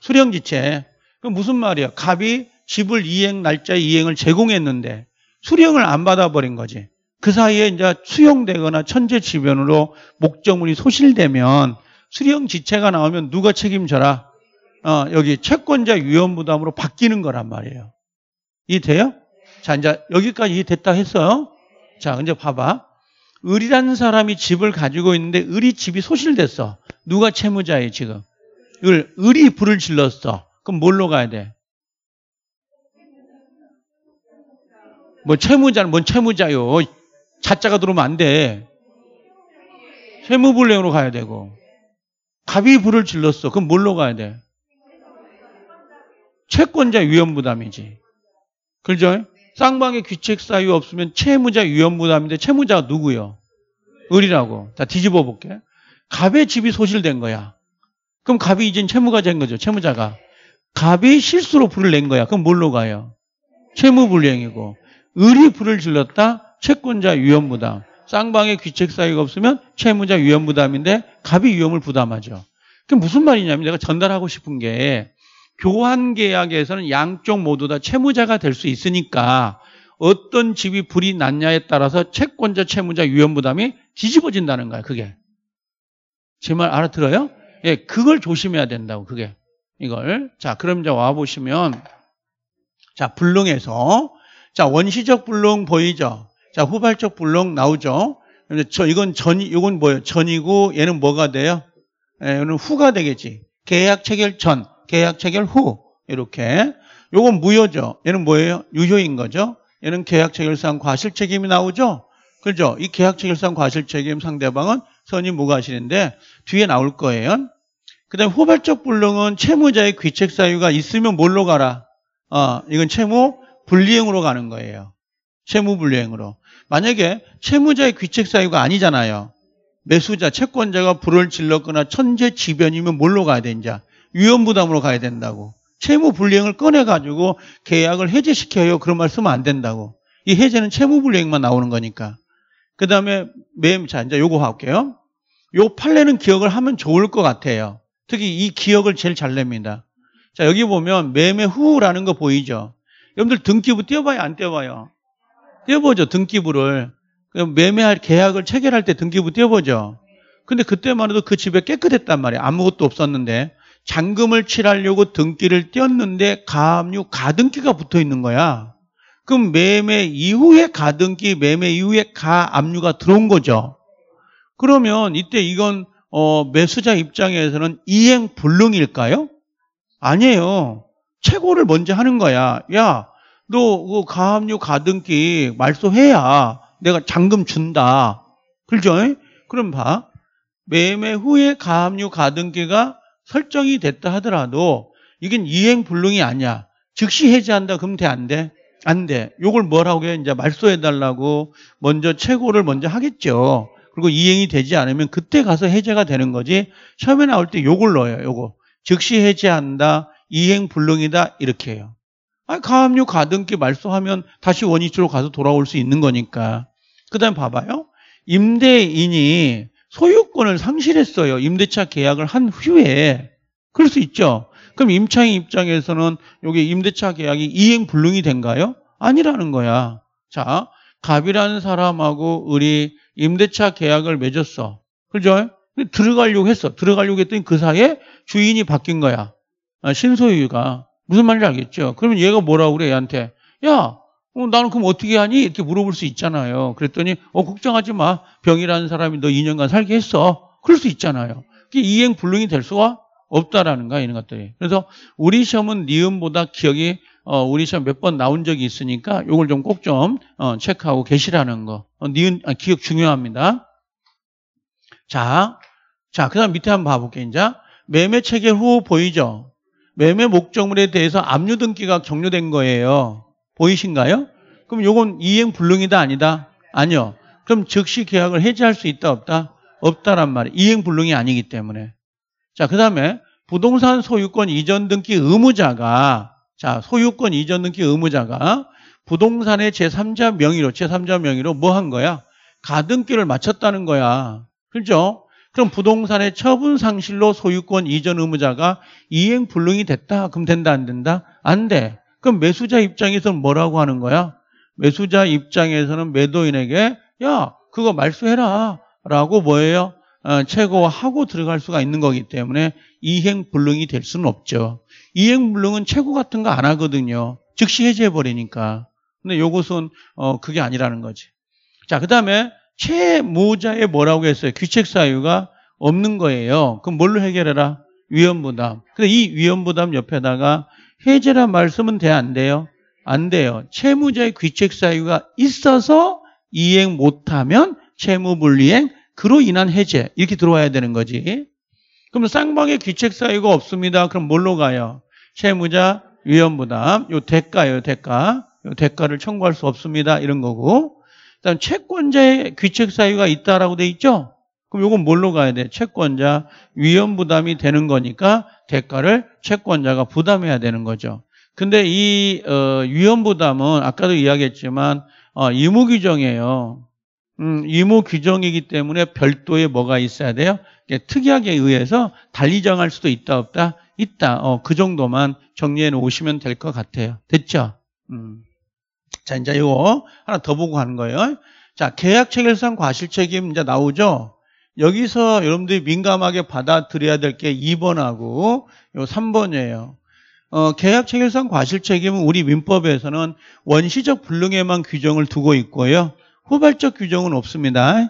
수령지체. 그 무슨 말이에요? 갑이 집을 이행 날짜 이행을 제공했는데 수령을 안 받아버린 거지. 그 사이에 이제 수용되거나 천재지변으로 목적물이 소실되면 수령 지체가 나오면 누가 책임져라? 어, 여기 채권자 위험 부담으로 바뀌는 거란 말이에요. 이 돼요? 자, 이제 여기까지 이해 됐다 했어요. 자, 이제 봐봐. 을이라는 사람이 집을 가지고 있는데 을이 집이 소실됐어. 누가 채무자예요, 지금? 을, 을이 불을 질렀어. 그럼 뭘로 가야 돼? 뭐 채무자는 뭔 채무자요. 자자가 들어오면 안 돼. 채무불량으로 가야 되고. 갑이 불을 질렀어. 그럼 뭘로 가야 돼? 채권자 위험부담이지. 그죠? 쌍방의 귀책 사유 없으면 채무자 위험부담인데 채무자가 누구요? 을이라고. 자, 뒤집어 볼게. 갑의 집이 소실된 거야. 그럼 갑이 이젠 채무가 된 거죠. 채무자가. 갑이 실수로 불을 낸 거야. 그럼 뭘로 가요? 채무불이행이고. 을이 불을 질렀다? 채권자 위험부담. 쌍방의 귀책 사유가 없으면 채무자 위험 부담인데 갑이 위험을 부담하죠. 그 무슨 말이냐면 내가 전달하고 싶은 게 교환 계약에서는 양쪽 모두 다 채무자가 될 수 있으니까 어떤 집이 불이 났냐에 따라서 채권자 채무자 위험 부담이 뒤집어진다는 거야 그게 제 말 알아들어요? 예, 그걸 조심해야 된다고 그게 이걸 자 그럼 이제 와 보시면 자 불능에서 자 원시적 불능 보이죠? 자, 후발적 불록 나오죠. 저 이건 전 이건 뭐예요? 전이고 얘는 뭐가 돼요? 얘는 예, 후가 되겠지. 계약 체결 전, 계약 체결 후 이렇게. 요건 무효죠. 얘는 뭐예요? 유효인 거죠. 얘는 계약 체결상 과실 책임이 나오죠. 그죠? 이 계약 체결상 과실 책임 상대방은 선임 무과실인데 뒤에 나올 거예요. 그다음 에 후발적 불능은 채무자의 귀책 사유가 있으면 뭘로 가라? 어, 이건 채무 불이행으로 가는 거예요. 채무 불이행으로. 만약에 채무자의 귀책 사유가 아니잖아요. 매수자, 채권자가 불을 질렀거나 천재지변이면 뭘로 가야 되는지 위험부담으로 가야 된다고. 채무 불이행을 꺼내가지고 계약을 해제시켜요. 그런 말 쓰면 안 된다고. 이 해제는 채무 불이행만 나오는 거니까. 그 다음에 매매, 자, 이제 요거 할게요. 요 판례는 기억을 하면 좋을 것 같아요. 특히 이 기억을 제일 잘 냅니다. 자, 여기 보면 매매 후라는 거 보이죠? 여러분들 등기부 띄워봐요안띄워봐요 띄어보죠 등기부를. 그 매매할 계약을 체결할 때 등기부 띄어보죠 근데 그때만 해도 그 집에 깨끗했단 말이에요. 아무것도 없었는데. 잔금을 칠하려고 등기를 띄웠는데 가압류 가등기가 붙어 있는 거야. 그럼 매매 이후에 가등기, 매매 이후에 가압류가 들어온 거죠. 그러면 이때 이건 어, 매수자 입장에서는 이행 불능일까요? 아니에요. 최고를 먼저 하는 거야. 야, 너 가압류 가등기 말소해야 내가 잔금 준다. 그죠? 그럼 봐. 매매 후에 가압류 가등기가 설정이 됐다 하더라도 이건 이행 불능이 아니야. 즉시 해지한다 그럼 돼안 돼? 안 돼. 요걸 뭐라고 해? 이제 말소해 달라고 먼저 최고를 먼저 하겠죠. 그리고 이행이 되지 않으면 그때 가서 해제가 되는 거지. 처음에 나올 때 요걸 넣어요. 요거. 즉시 해제한다. 이행 불능이다. 이렇게 해요. 아, 니 가압류 가등기 말소하면 다시 원위치로 가서 돌아올 수 있는 거니까. 그다음 봐봐요. 임대인이 소유권을 상실했어요. 임대차 계약을 한 후에. 그럴 수 있죠. 그럼 임차인 입장에서는 여기 임대차 계약이 이행 불능이 된가요? 아니라는 거야. 자, 갑이라는 사람하고 우리 임대차 계약을 맺었어. 그죠? 들어가려고 했어. 들어가려고 했더니 그 사이에 주인이 바뀐 거야. 아, 신소유가. 무슨 말인지 알겠죠? 그러면 얘가 뭐라고 그래, 얘한테. 야, 어, 나는 그럼 어떻게 하니? 이렇게 물어볼 수 있잖아요. 그랬더니, 어, 걱정하지 마. 병이라는 사람이 너 2년간 살게 했어. 그럴 수 있잖아요. 그게 이행 불능이 될 수가 없다라는 거야, 이런 것들이. 그래서 우리 시험은 니은보다 기억이 어, 우리 시험 몇 번 나온 적이 있으니까 이걸 좀 꼭좀 어, 체크하고 계시라는 거. 어, 니은, 아, 기억 중요합니다. 자, 자, 그 다음 밑에 한번 봐볼게요, 이제. 매매 체계 후 보이죠? 매매 목적물에 대해서 압류 등기가 종료된 거예요. 보이신가요? 그럼 요건 이행 불능이다 아니다? 아니요. 그럼 즉시 계약을 해지할 수 있다 없다? 없다란 말이에요. 이행 불능이 아니기 때문에. 자, 그다음에 부동산 소유권 이전 등기 의무자가 자, 소유권 이전 등기 의무자가 부동산의 제3자 명의로 제3자 명의로 뭐 한 거야? 가등기를 마쳤다는 거야. 그렇죠? 그럼 부동산의 처분 상실로 소유권 이전 의무자가 이행 불능이 됐다. 그럼 된다 안 된다? 안 돼. 그럼 매수자 입장에서는 뭐라고 하는 거야? 매수자 입장에서는 매도인에게 야 그거 말소해라 라고 뭐예요? 어, 최고하고 들어갈 수가 있는 거기 때문에 이행불능이 될 수는 없죠. 이행불능은 최고 같은 거 안 하거든요. 즉시 해제해버리니까. 근데 요것은 어, 그게 아니라는 거지. 자, 그 다음에 채무자의 뭐라고 했어요? 귀책 사유가 없는 거예요. 그럼 뭘로 해결해라? 위험부담. 근데 이 위험부담 옆에다가 해제란 말씀은 돼 안 돼요? 안 돼요. 채무자의 귀책 사유가 있어서 이행 못하면 채무불이행 그로 인한 해제 이렇게 들어와야 되는 거지. 그럼 쌍방의 귀책 사유가 없습니다. 그럼 뭘로 가요? 채무자 위험부담, 요 대가예요, 대가. 요 대가를 청구할 수 없습니다. 이런 거고. 다음 채권자의 귀책 사유가 있다라고 돼 있죠? 그럼 이건 뭘로 가야 돼? 채권자 위험 부담이 되는 거니까 대가를 채권자가 부담해야 되는 거죠. 근데 이 어, 위험 부담은 아까도 이야기했지만 어, 의무 규정이에요. 음, 의무 규정이기 때문에 별도의 뭐가 있어야 돼요? 특이하게 의해서 달리 정할 수도 있다 없다 있다. 어, 그 정도만 정리해 놓으시면 될 것 같아요. 됐죠? 음. 자, 이제 이거 하나 더 보고 가는 거예요. 자, 계약 체결상 과실 책임 이제 나오죠? 여기서 여러분들이 민감하게 받아들여야 될 게 2번하고 요 3번이에요. 어, 계약 체결상 과실 책임은 우리 민법에서는 원시적 불능에만 규정을 두고 있고요. 후발적 규정은 없습니다.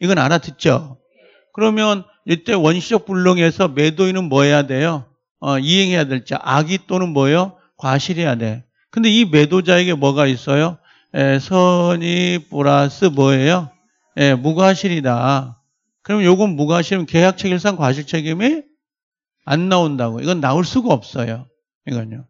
이건 알아듣죠? 그러면 이때 원시적 불능에서 매도인은 뭐 해야 돼요? 어, 이행해야 될지 악의 또는 뭐예요? 과실해야 돼. 근데 이 매도자에게 뭐가 있어요? 에, 선이 플러스 뭐예요? 에, 무과실이다. 그럼 요건 무과실은 계약책일상 과실책임이 안 나온다고. 이건 나올 수가 없어요. 이건요.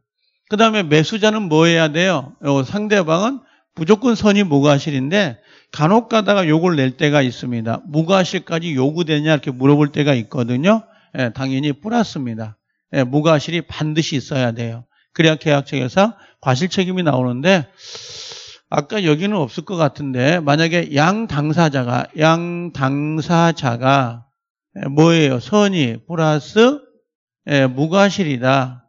그 다음에 매수자는 뭐 해야 돼요? 요 상대방은 무조건 선이 무과실인데 간혹 가다가 요걸 낼 때가 있습니다. 무과실까지 요구되냐 이렇게 물어볼 때가 있거든요. 예, 당연히 플러스입니다. 예, 무과실이 반드시 있어야 돼요. 그래야 계약책에서 과실책임이 나오는데 아까 여기는 없을 것 같은데 만약에 양 당사자가 양 당사자가 예, 뭐예요? 선이 플러스 예, 무과실이다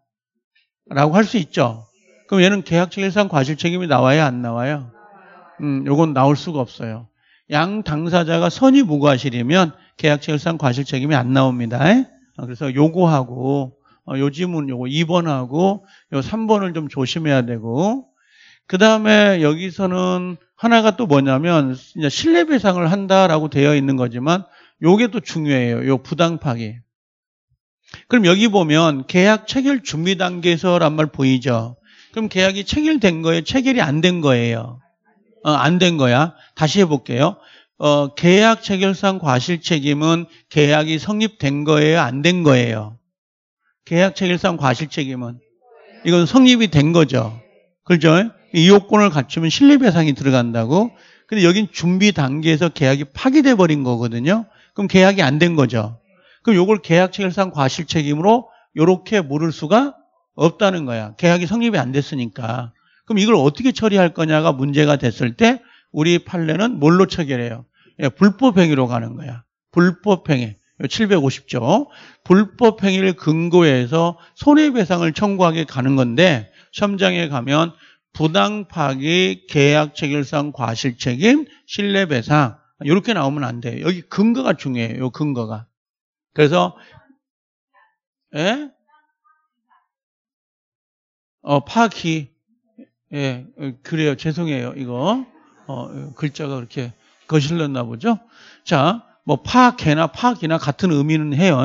라고 할 수 있죠. 그럼 얘는 계약책계상 과실책임이 나와야 안 나와요? 음, 요건 나올 수가 없어요. 양 당사자가 선이 무과실이면 계약책계상 과실책임이 안 나옵니다. 예? 아, 그래서 요거하고 어, 요즘은 요거 2번하고 요 3번을 좀 조심해야 되고 그 다음에 여기서는 하나가 또 뭐냐면 신뢰 배상을 한다라고 되어 있는 거지만 요게 또 중요해요. 요 부당 파기. 그럼 여기 보면 계약 체결 준비 단계에서란 말 보이죠? 그럼 계약이 체결된 거예요? 체결이 안 된 거예요? 어, 안 된 거야. 다시 해볼게요. 어, 계약 체결상 과실 책임은 계약이 성립된 거예요? 안 된 거예요? 계약 책일상 과실 책임은 이건 성립이 된 거죠. 그렇죠? 이 요건을 갖추면 실리배상이 들어간다고. 근데 여긴 준비 단계에서 계약이 파기돼 버린 거거든요. 그럼 계약이 안 된 거죠. 그럼 요걸 계약 책일상 과실 책임으로 요렇게 물을 수가 없다는 거야. 계약이 성립이 안 됐으니까. 그럼 이걸 어떻게 처리할 거냐가 문제가 됐을 때 우리 판례는 뭘로 처결해요? 예, 불법행위로 가는 거야. 불법행위. 750조 불법 행위를 근거해서 손해배상을 청구하게 가는 건데 시험장에 가면 부당 파기, 계약 체결상 과실 책임, 신뢰 배상 이렇게 나오면 안 돼요. 여기 근거가 중요해요. 이 근거가. 그래서 예? 어, 파기 예, 그래요. 죄송해요. 이거 어, 글자가 그렇게 거실렸나 보죠. 자, 뭐 파악해나 파악이나 같은 의미는 해요.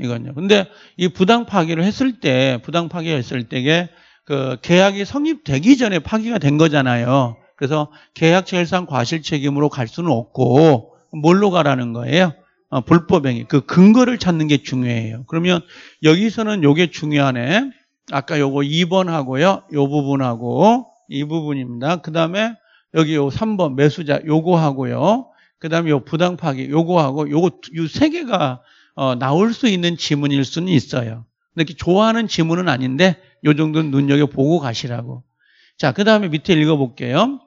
이건요. 근데 이 부당 파기를 했을 때, 부당 파기했을 때에 그 계약이 성립되기 전에 파기가 된 거잖아요. 그래서 계약체결상 과실 책임으로 갈 수는 없고 뭘로 가라는 거예요? 아, 불법행위. 그 근거를 찾는 게 중요해요. 그러면 여기서는 요게 중요하네. 아까 요거 2번하고요. 요 부분하고 이 부분입니다. 그 다음에 여기 요 3번 매수자 요거 하고요. 그다음에 요 부당 파기 요거하고 요거 요세 개가 어, 나올 수 있는 지문일 수는 있어요. 근데 좋아하는 지문은 아닌데 요 정도는 눈여겨 보고 가시라고. 자, 그다음에 밑에 읽어 볼게요.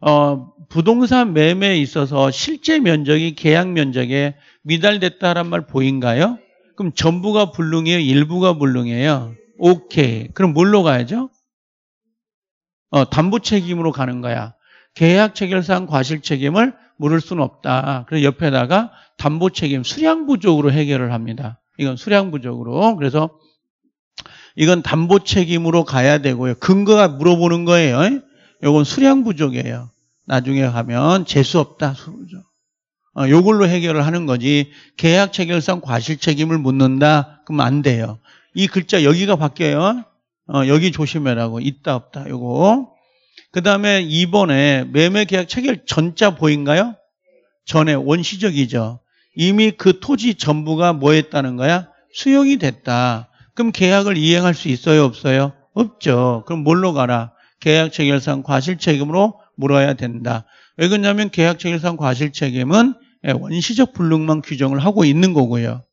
어, 부동산 매매에 있어서 실제 면적이 계약 면적에 미달됐다란 말 보인가요? 그럼 전부가 불능이에요? 일부가 불능이에요? 오케이. 그럼 뭘로 가야죠? 어, 담보 책임으로 가는 거야. 계약 체결상 과실 책임을 물을 수는 없다. 그래서 옆에다가 담보 책임 수량 부족으로 해결을 합니다. 이건 수량 부족으로. 그래서 이건 담보 책임으로 가야 되고요. 근거가 물어보는 거예요. 이건 수량 부족이에요. 나중에 가면 재수 없다. 수부족. 어, 요걸로 해결을 하는 거지 계약 체결상 과실 책임을 묻는다 그럼 안 돼요 이 글자 여기가 바뀌어요 어, 여기 조심해라고 있다 없다 요거 그 다음에 이번에 매매 계약 체결 전자 보인가요? 전에 원시적이죠. 이미 그 토지 전부가 뭐 했다는 거야? 수용이 됐다. 그럼 계약을 이행할 수 있어요? 없어요? 없죠. 그럼 뭘로 가라? 계약 체결상 과실 책임으로 물어야 된다. 왜 그러냐면 계약 체결상 과실 책임은 예, 원시적 불능만 규정을 하고 있는 거고요.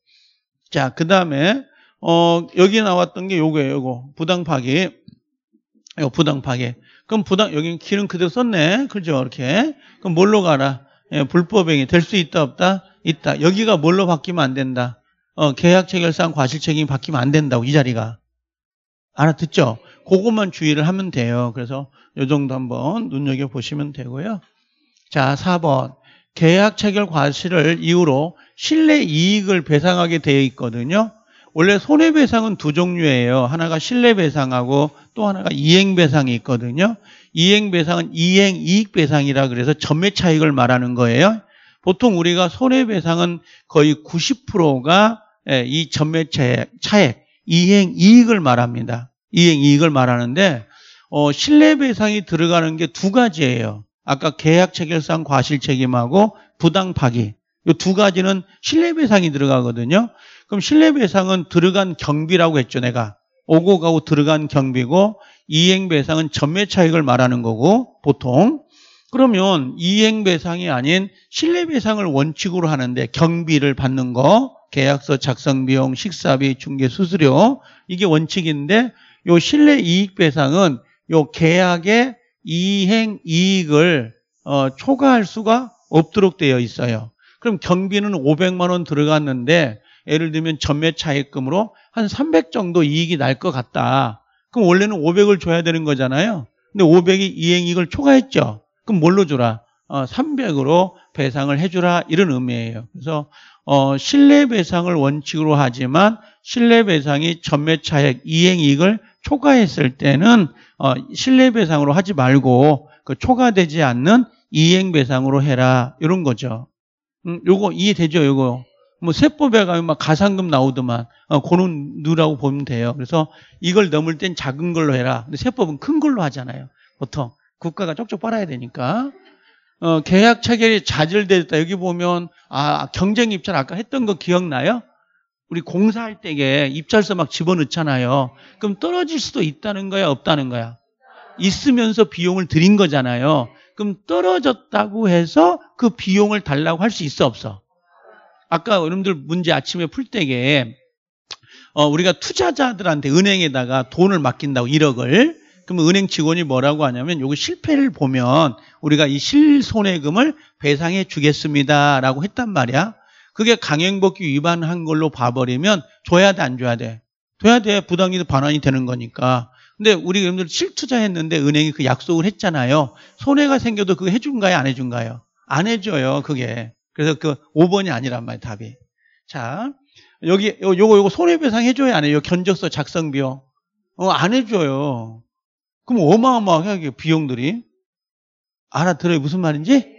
자, 그 다음에 어, 여기 나왔던 게 요거예요, 요거. 부당 파괴. 요 부당 파괴. 그럼 부당 여기 기은 그대로 썼네. 그죠? 이렇게. 그럼 뭘로 가라? 예, 불법행위 될 수 있다 없다? 있다. 여기가 뭘로 바뀌면 안 된다. 어, 계약 체결상 과실 책임이 바뀌면 안 된다고 이 자리가. 알아듣죠? 그것만 주의를 하면 돼요. 그래서 요 정도 한번 눈여겨 보시면 되고요. 자, 4번. 계약 체결 과실을 이유로 실내 이익을 배상하게 되어 있거든요. 원래 손해배상은 두 종류예요. 하나가 실내배상하고또 하나가 이행배상이 있거든요. 이행배상은 이행이익배상이라 그래서 전매 차익을 말하는 거예요. 보통 우리가 손해배상은 거의 90%가 예, 이 전매 차액, 차액 이행이익을 말합니다. 이행이익을 말하는데 어, 신뢰배상이 들어가는 게 두 가지예요. 아까 계약체결상 과실책임하고 부당파기. 이 두 가지는 실내배상이 들어가거든요. 그럼 실내배상은 들어간 경비라고 했죠, 내가. 오고 가고 들어간 경비고 이행배상은 전매차익을 말하는 거고 보통 그러면 이행배상이 아닌 실내배상을 원칙으로 하는데 경비를 받는 거 계약서 작성 비용, 식사비, 중개 수수료 이게 원칙인데 요 실내 이익 배상은 요 계약의 이행 이익을 어, 초과할 수가 없도록 되어 있어요. 그럼 경비는 500만 원 들어갔는데 예를 들면 전매 차익금으로 한 300 정도 이익이 날 것 같다. 그럼 원래는 500을 줘야 되는 거잖아요. 근데 500이 이행이익을 초과했죠. 그럼 뭘로 줘라? 어, 300으로 배상을 해주라 이런 의미예요. 그래서 어, 신뢰 배상을 원칙으로 하지만 실내 배상이 전매 차액 이행이익을 초과했을 때는 어, 신뢰 배상으로 하지 말고 그 초과되지 않는 이행 배상으로 해라 이런 거죠. 음, 요거 이해되죠? 요거 뭐 세법에 가면 막 가산금 나오더만 어, 그런 누라고 보면 돼요. 그래서 이걸 넘을 땐 작은 걸로 해라. 근데 세법은 큰 걸로 하잖아요. 보통 국가가 쪽쪽 빨아야 되니까. 어, 계약 체결이 좌절됐다. 여기 보면 아 경쟁 입찰 아까 했던 거 기억나요? 우리 공사할 때에 입찰서 막 집어넣잖아요. 그럼 떨어질 수도 있다는 거야, 없다는 거야? 있으면서 비용을 드린 거잖아요. 그럼 떨어졌다고 해서 그 비용을 달라고 할 수 있어, 없어? 아까 여러분들 문제 아침에 풀 때에 어, 우리가 투자자들한테 은행에다가 돈을 맡긴다고 1억을 그러면 은행 직원이 뭐라고 하냐면 요거 실패를 보면 우리가 이 실손해금을 배상해 주겠습니다라고 했단 말이야. 그게 강행법규 위반한 걸로 봐버리면 줘야 돼 안 줘야 돼? 줘야 돼 부당이득 반환이 되는 거니까. 근데 우리 여러분들 실투자했는데 은행이 그 약속을 했잖아요. 손해가 생겨도 그거 해준가요 안 해준가요? 안 해줘요 그게. 그래서 그 5번이 아니란 말이에요, 답이. 자, 여기, 요, 요거, 요거 손해배상 해줘야 안 해요. 견적서 작성 비용. 어, 안 해줘요. 그럼 어마어마하게 비용들이. 알아들어요, 무슨 말인지?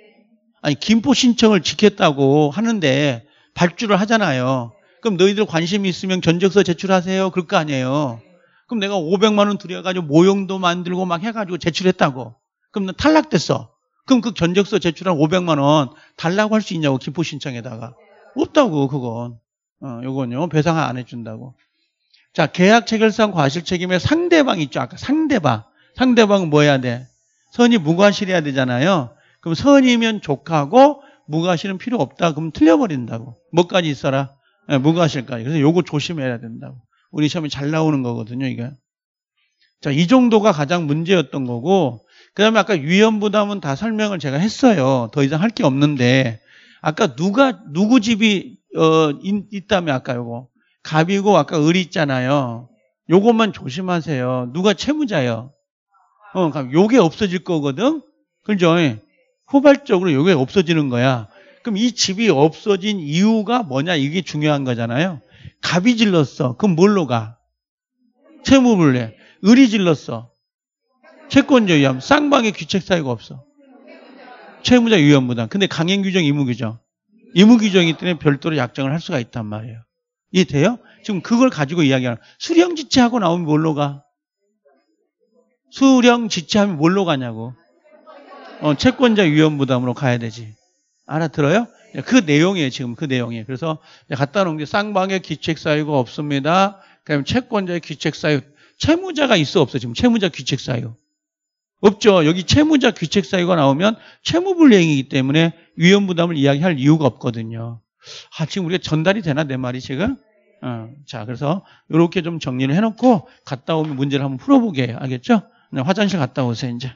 아니, 김포 신청을 지켰다고 하는데 발주를 하잖아요. 그럼 너희들 관심이 있으면 견적서 제출하세요. 그럴 거 아니에요. 그럼 내가 500만 원 들여가지고 모형도 만들고 막 해가지고 제출했다고. 그럼 탈락됐어. 그럼 그 견적서 제출한 500만 원 달라고 할 수 있냐고 기포 신청에다가 없다고 그건 어, 요건요 배상 안 해준다고 자 계약 체결상 과실 책임의 상대방 있죠 아까 상대방 상대방은 뭐 해야 돼 선이 무과실해야 되잖아요 그럼 선이면 족하고 무과실은 필요 없다 그럼 틀려버린다고 뭐까지 있어라 네, 무과실까지 그래서 요거 조심해야 된다고 우리 시험에 잘 나오는 거거든요 이게 자 이 정도가 가장 문제였던 거고 그 다음에 아까 위험 부담은 다 설명을 제가 했어요. 더 이상 할 게 없는데. 아까 누가, 누구 집이, 어, 있다면 아까 요거. 갑이고 아까 을 있잖아요. 요것만 조심하세요. 누가 채무자요? 어, 그럼 요게 없어질 거거든? 그죠? 예. 후발적으로 요게 없어지는 거야. 그럼 이 집이 없어진 이유가 뭐냐? 이게 중요한 거잖아요. 갑이 질렀어. 그럼 뭘로 가? 채무불례. 을이 질렀어. 채권자 위험. 쌍방의 귀책 사유가 없어. 채무자 위험 부담. 근데 강행 규정, 의무 규정. 의무 규정이 때문에 별도로 약정을 할 수가 있단 말이에요. 이해돼요? 지금 그걸 가지고 이야기하는 수령 지체하고 나오면 뭘로 가? 수령 지체하면 뭘로 가냐고. 어, 채권자 위험 부담으로 가야 되지. 알아들어요? 그 내용이에요, 지금 그 내용이에요. 그래서 갖다 놓은 게 쌍방의 귀책 사유가 없습니다. 그다 채권자의 귀책 사유. 채무자가 있어 없어, 지금 채무자 귀책 사유. 없죠. 여기 채무자 귀책 사유가 나오면 채무불이행이기 때문에 위험 부담을 이야기할 이유가 없거든요. 아, 지금 우리가 전달이 되나 내 말이 지금? 어, 자, 그래서 이렇게 좀 정리를 해놓고 갔다 오면 문제를 한번 풀어보게 알겠죠? 화장실 갔다 오세요 이제.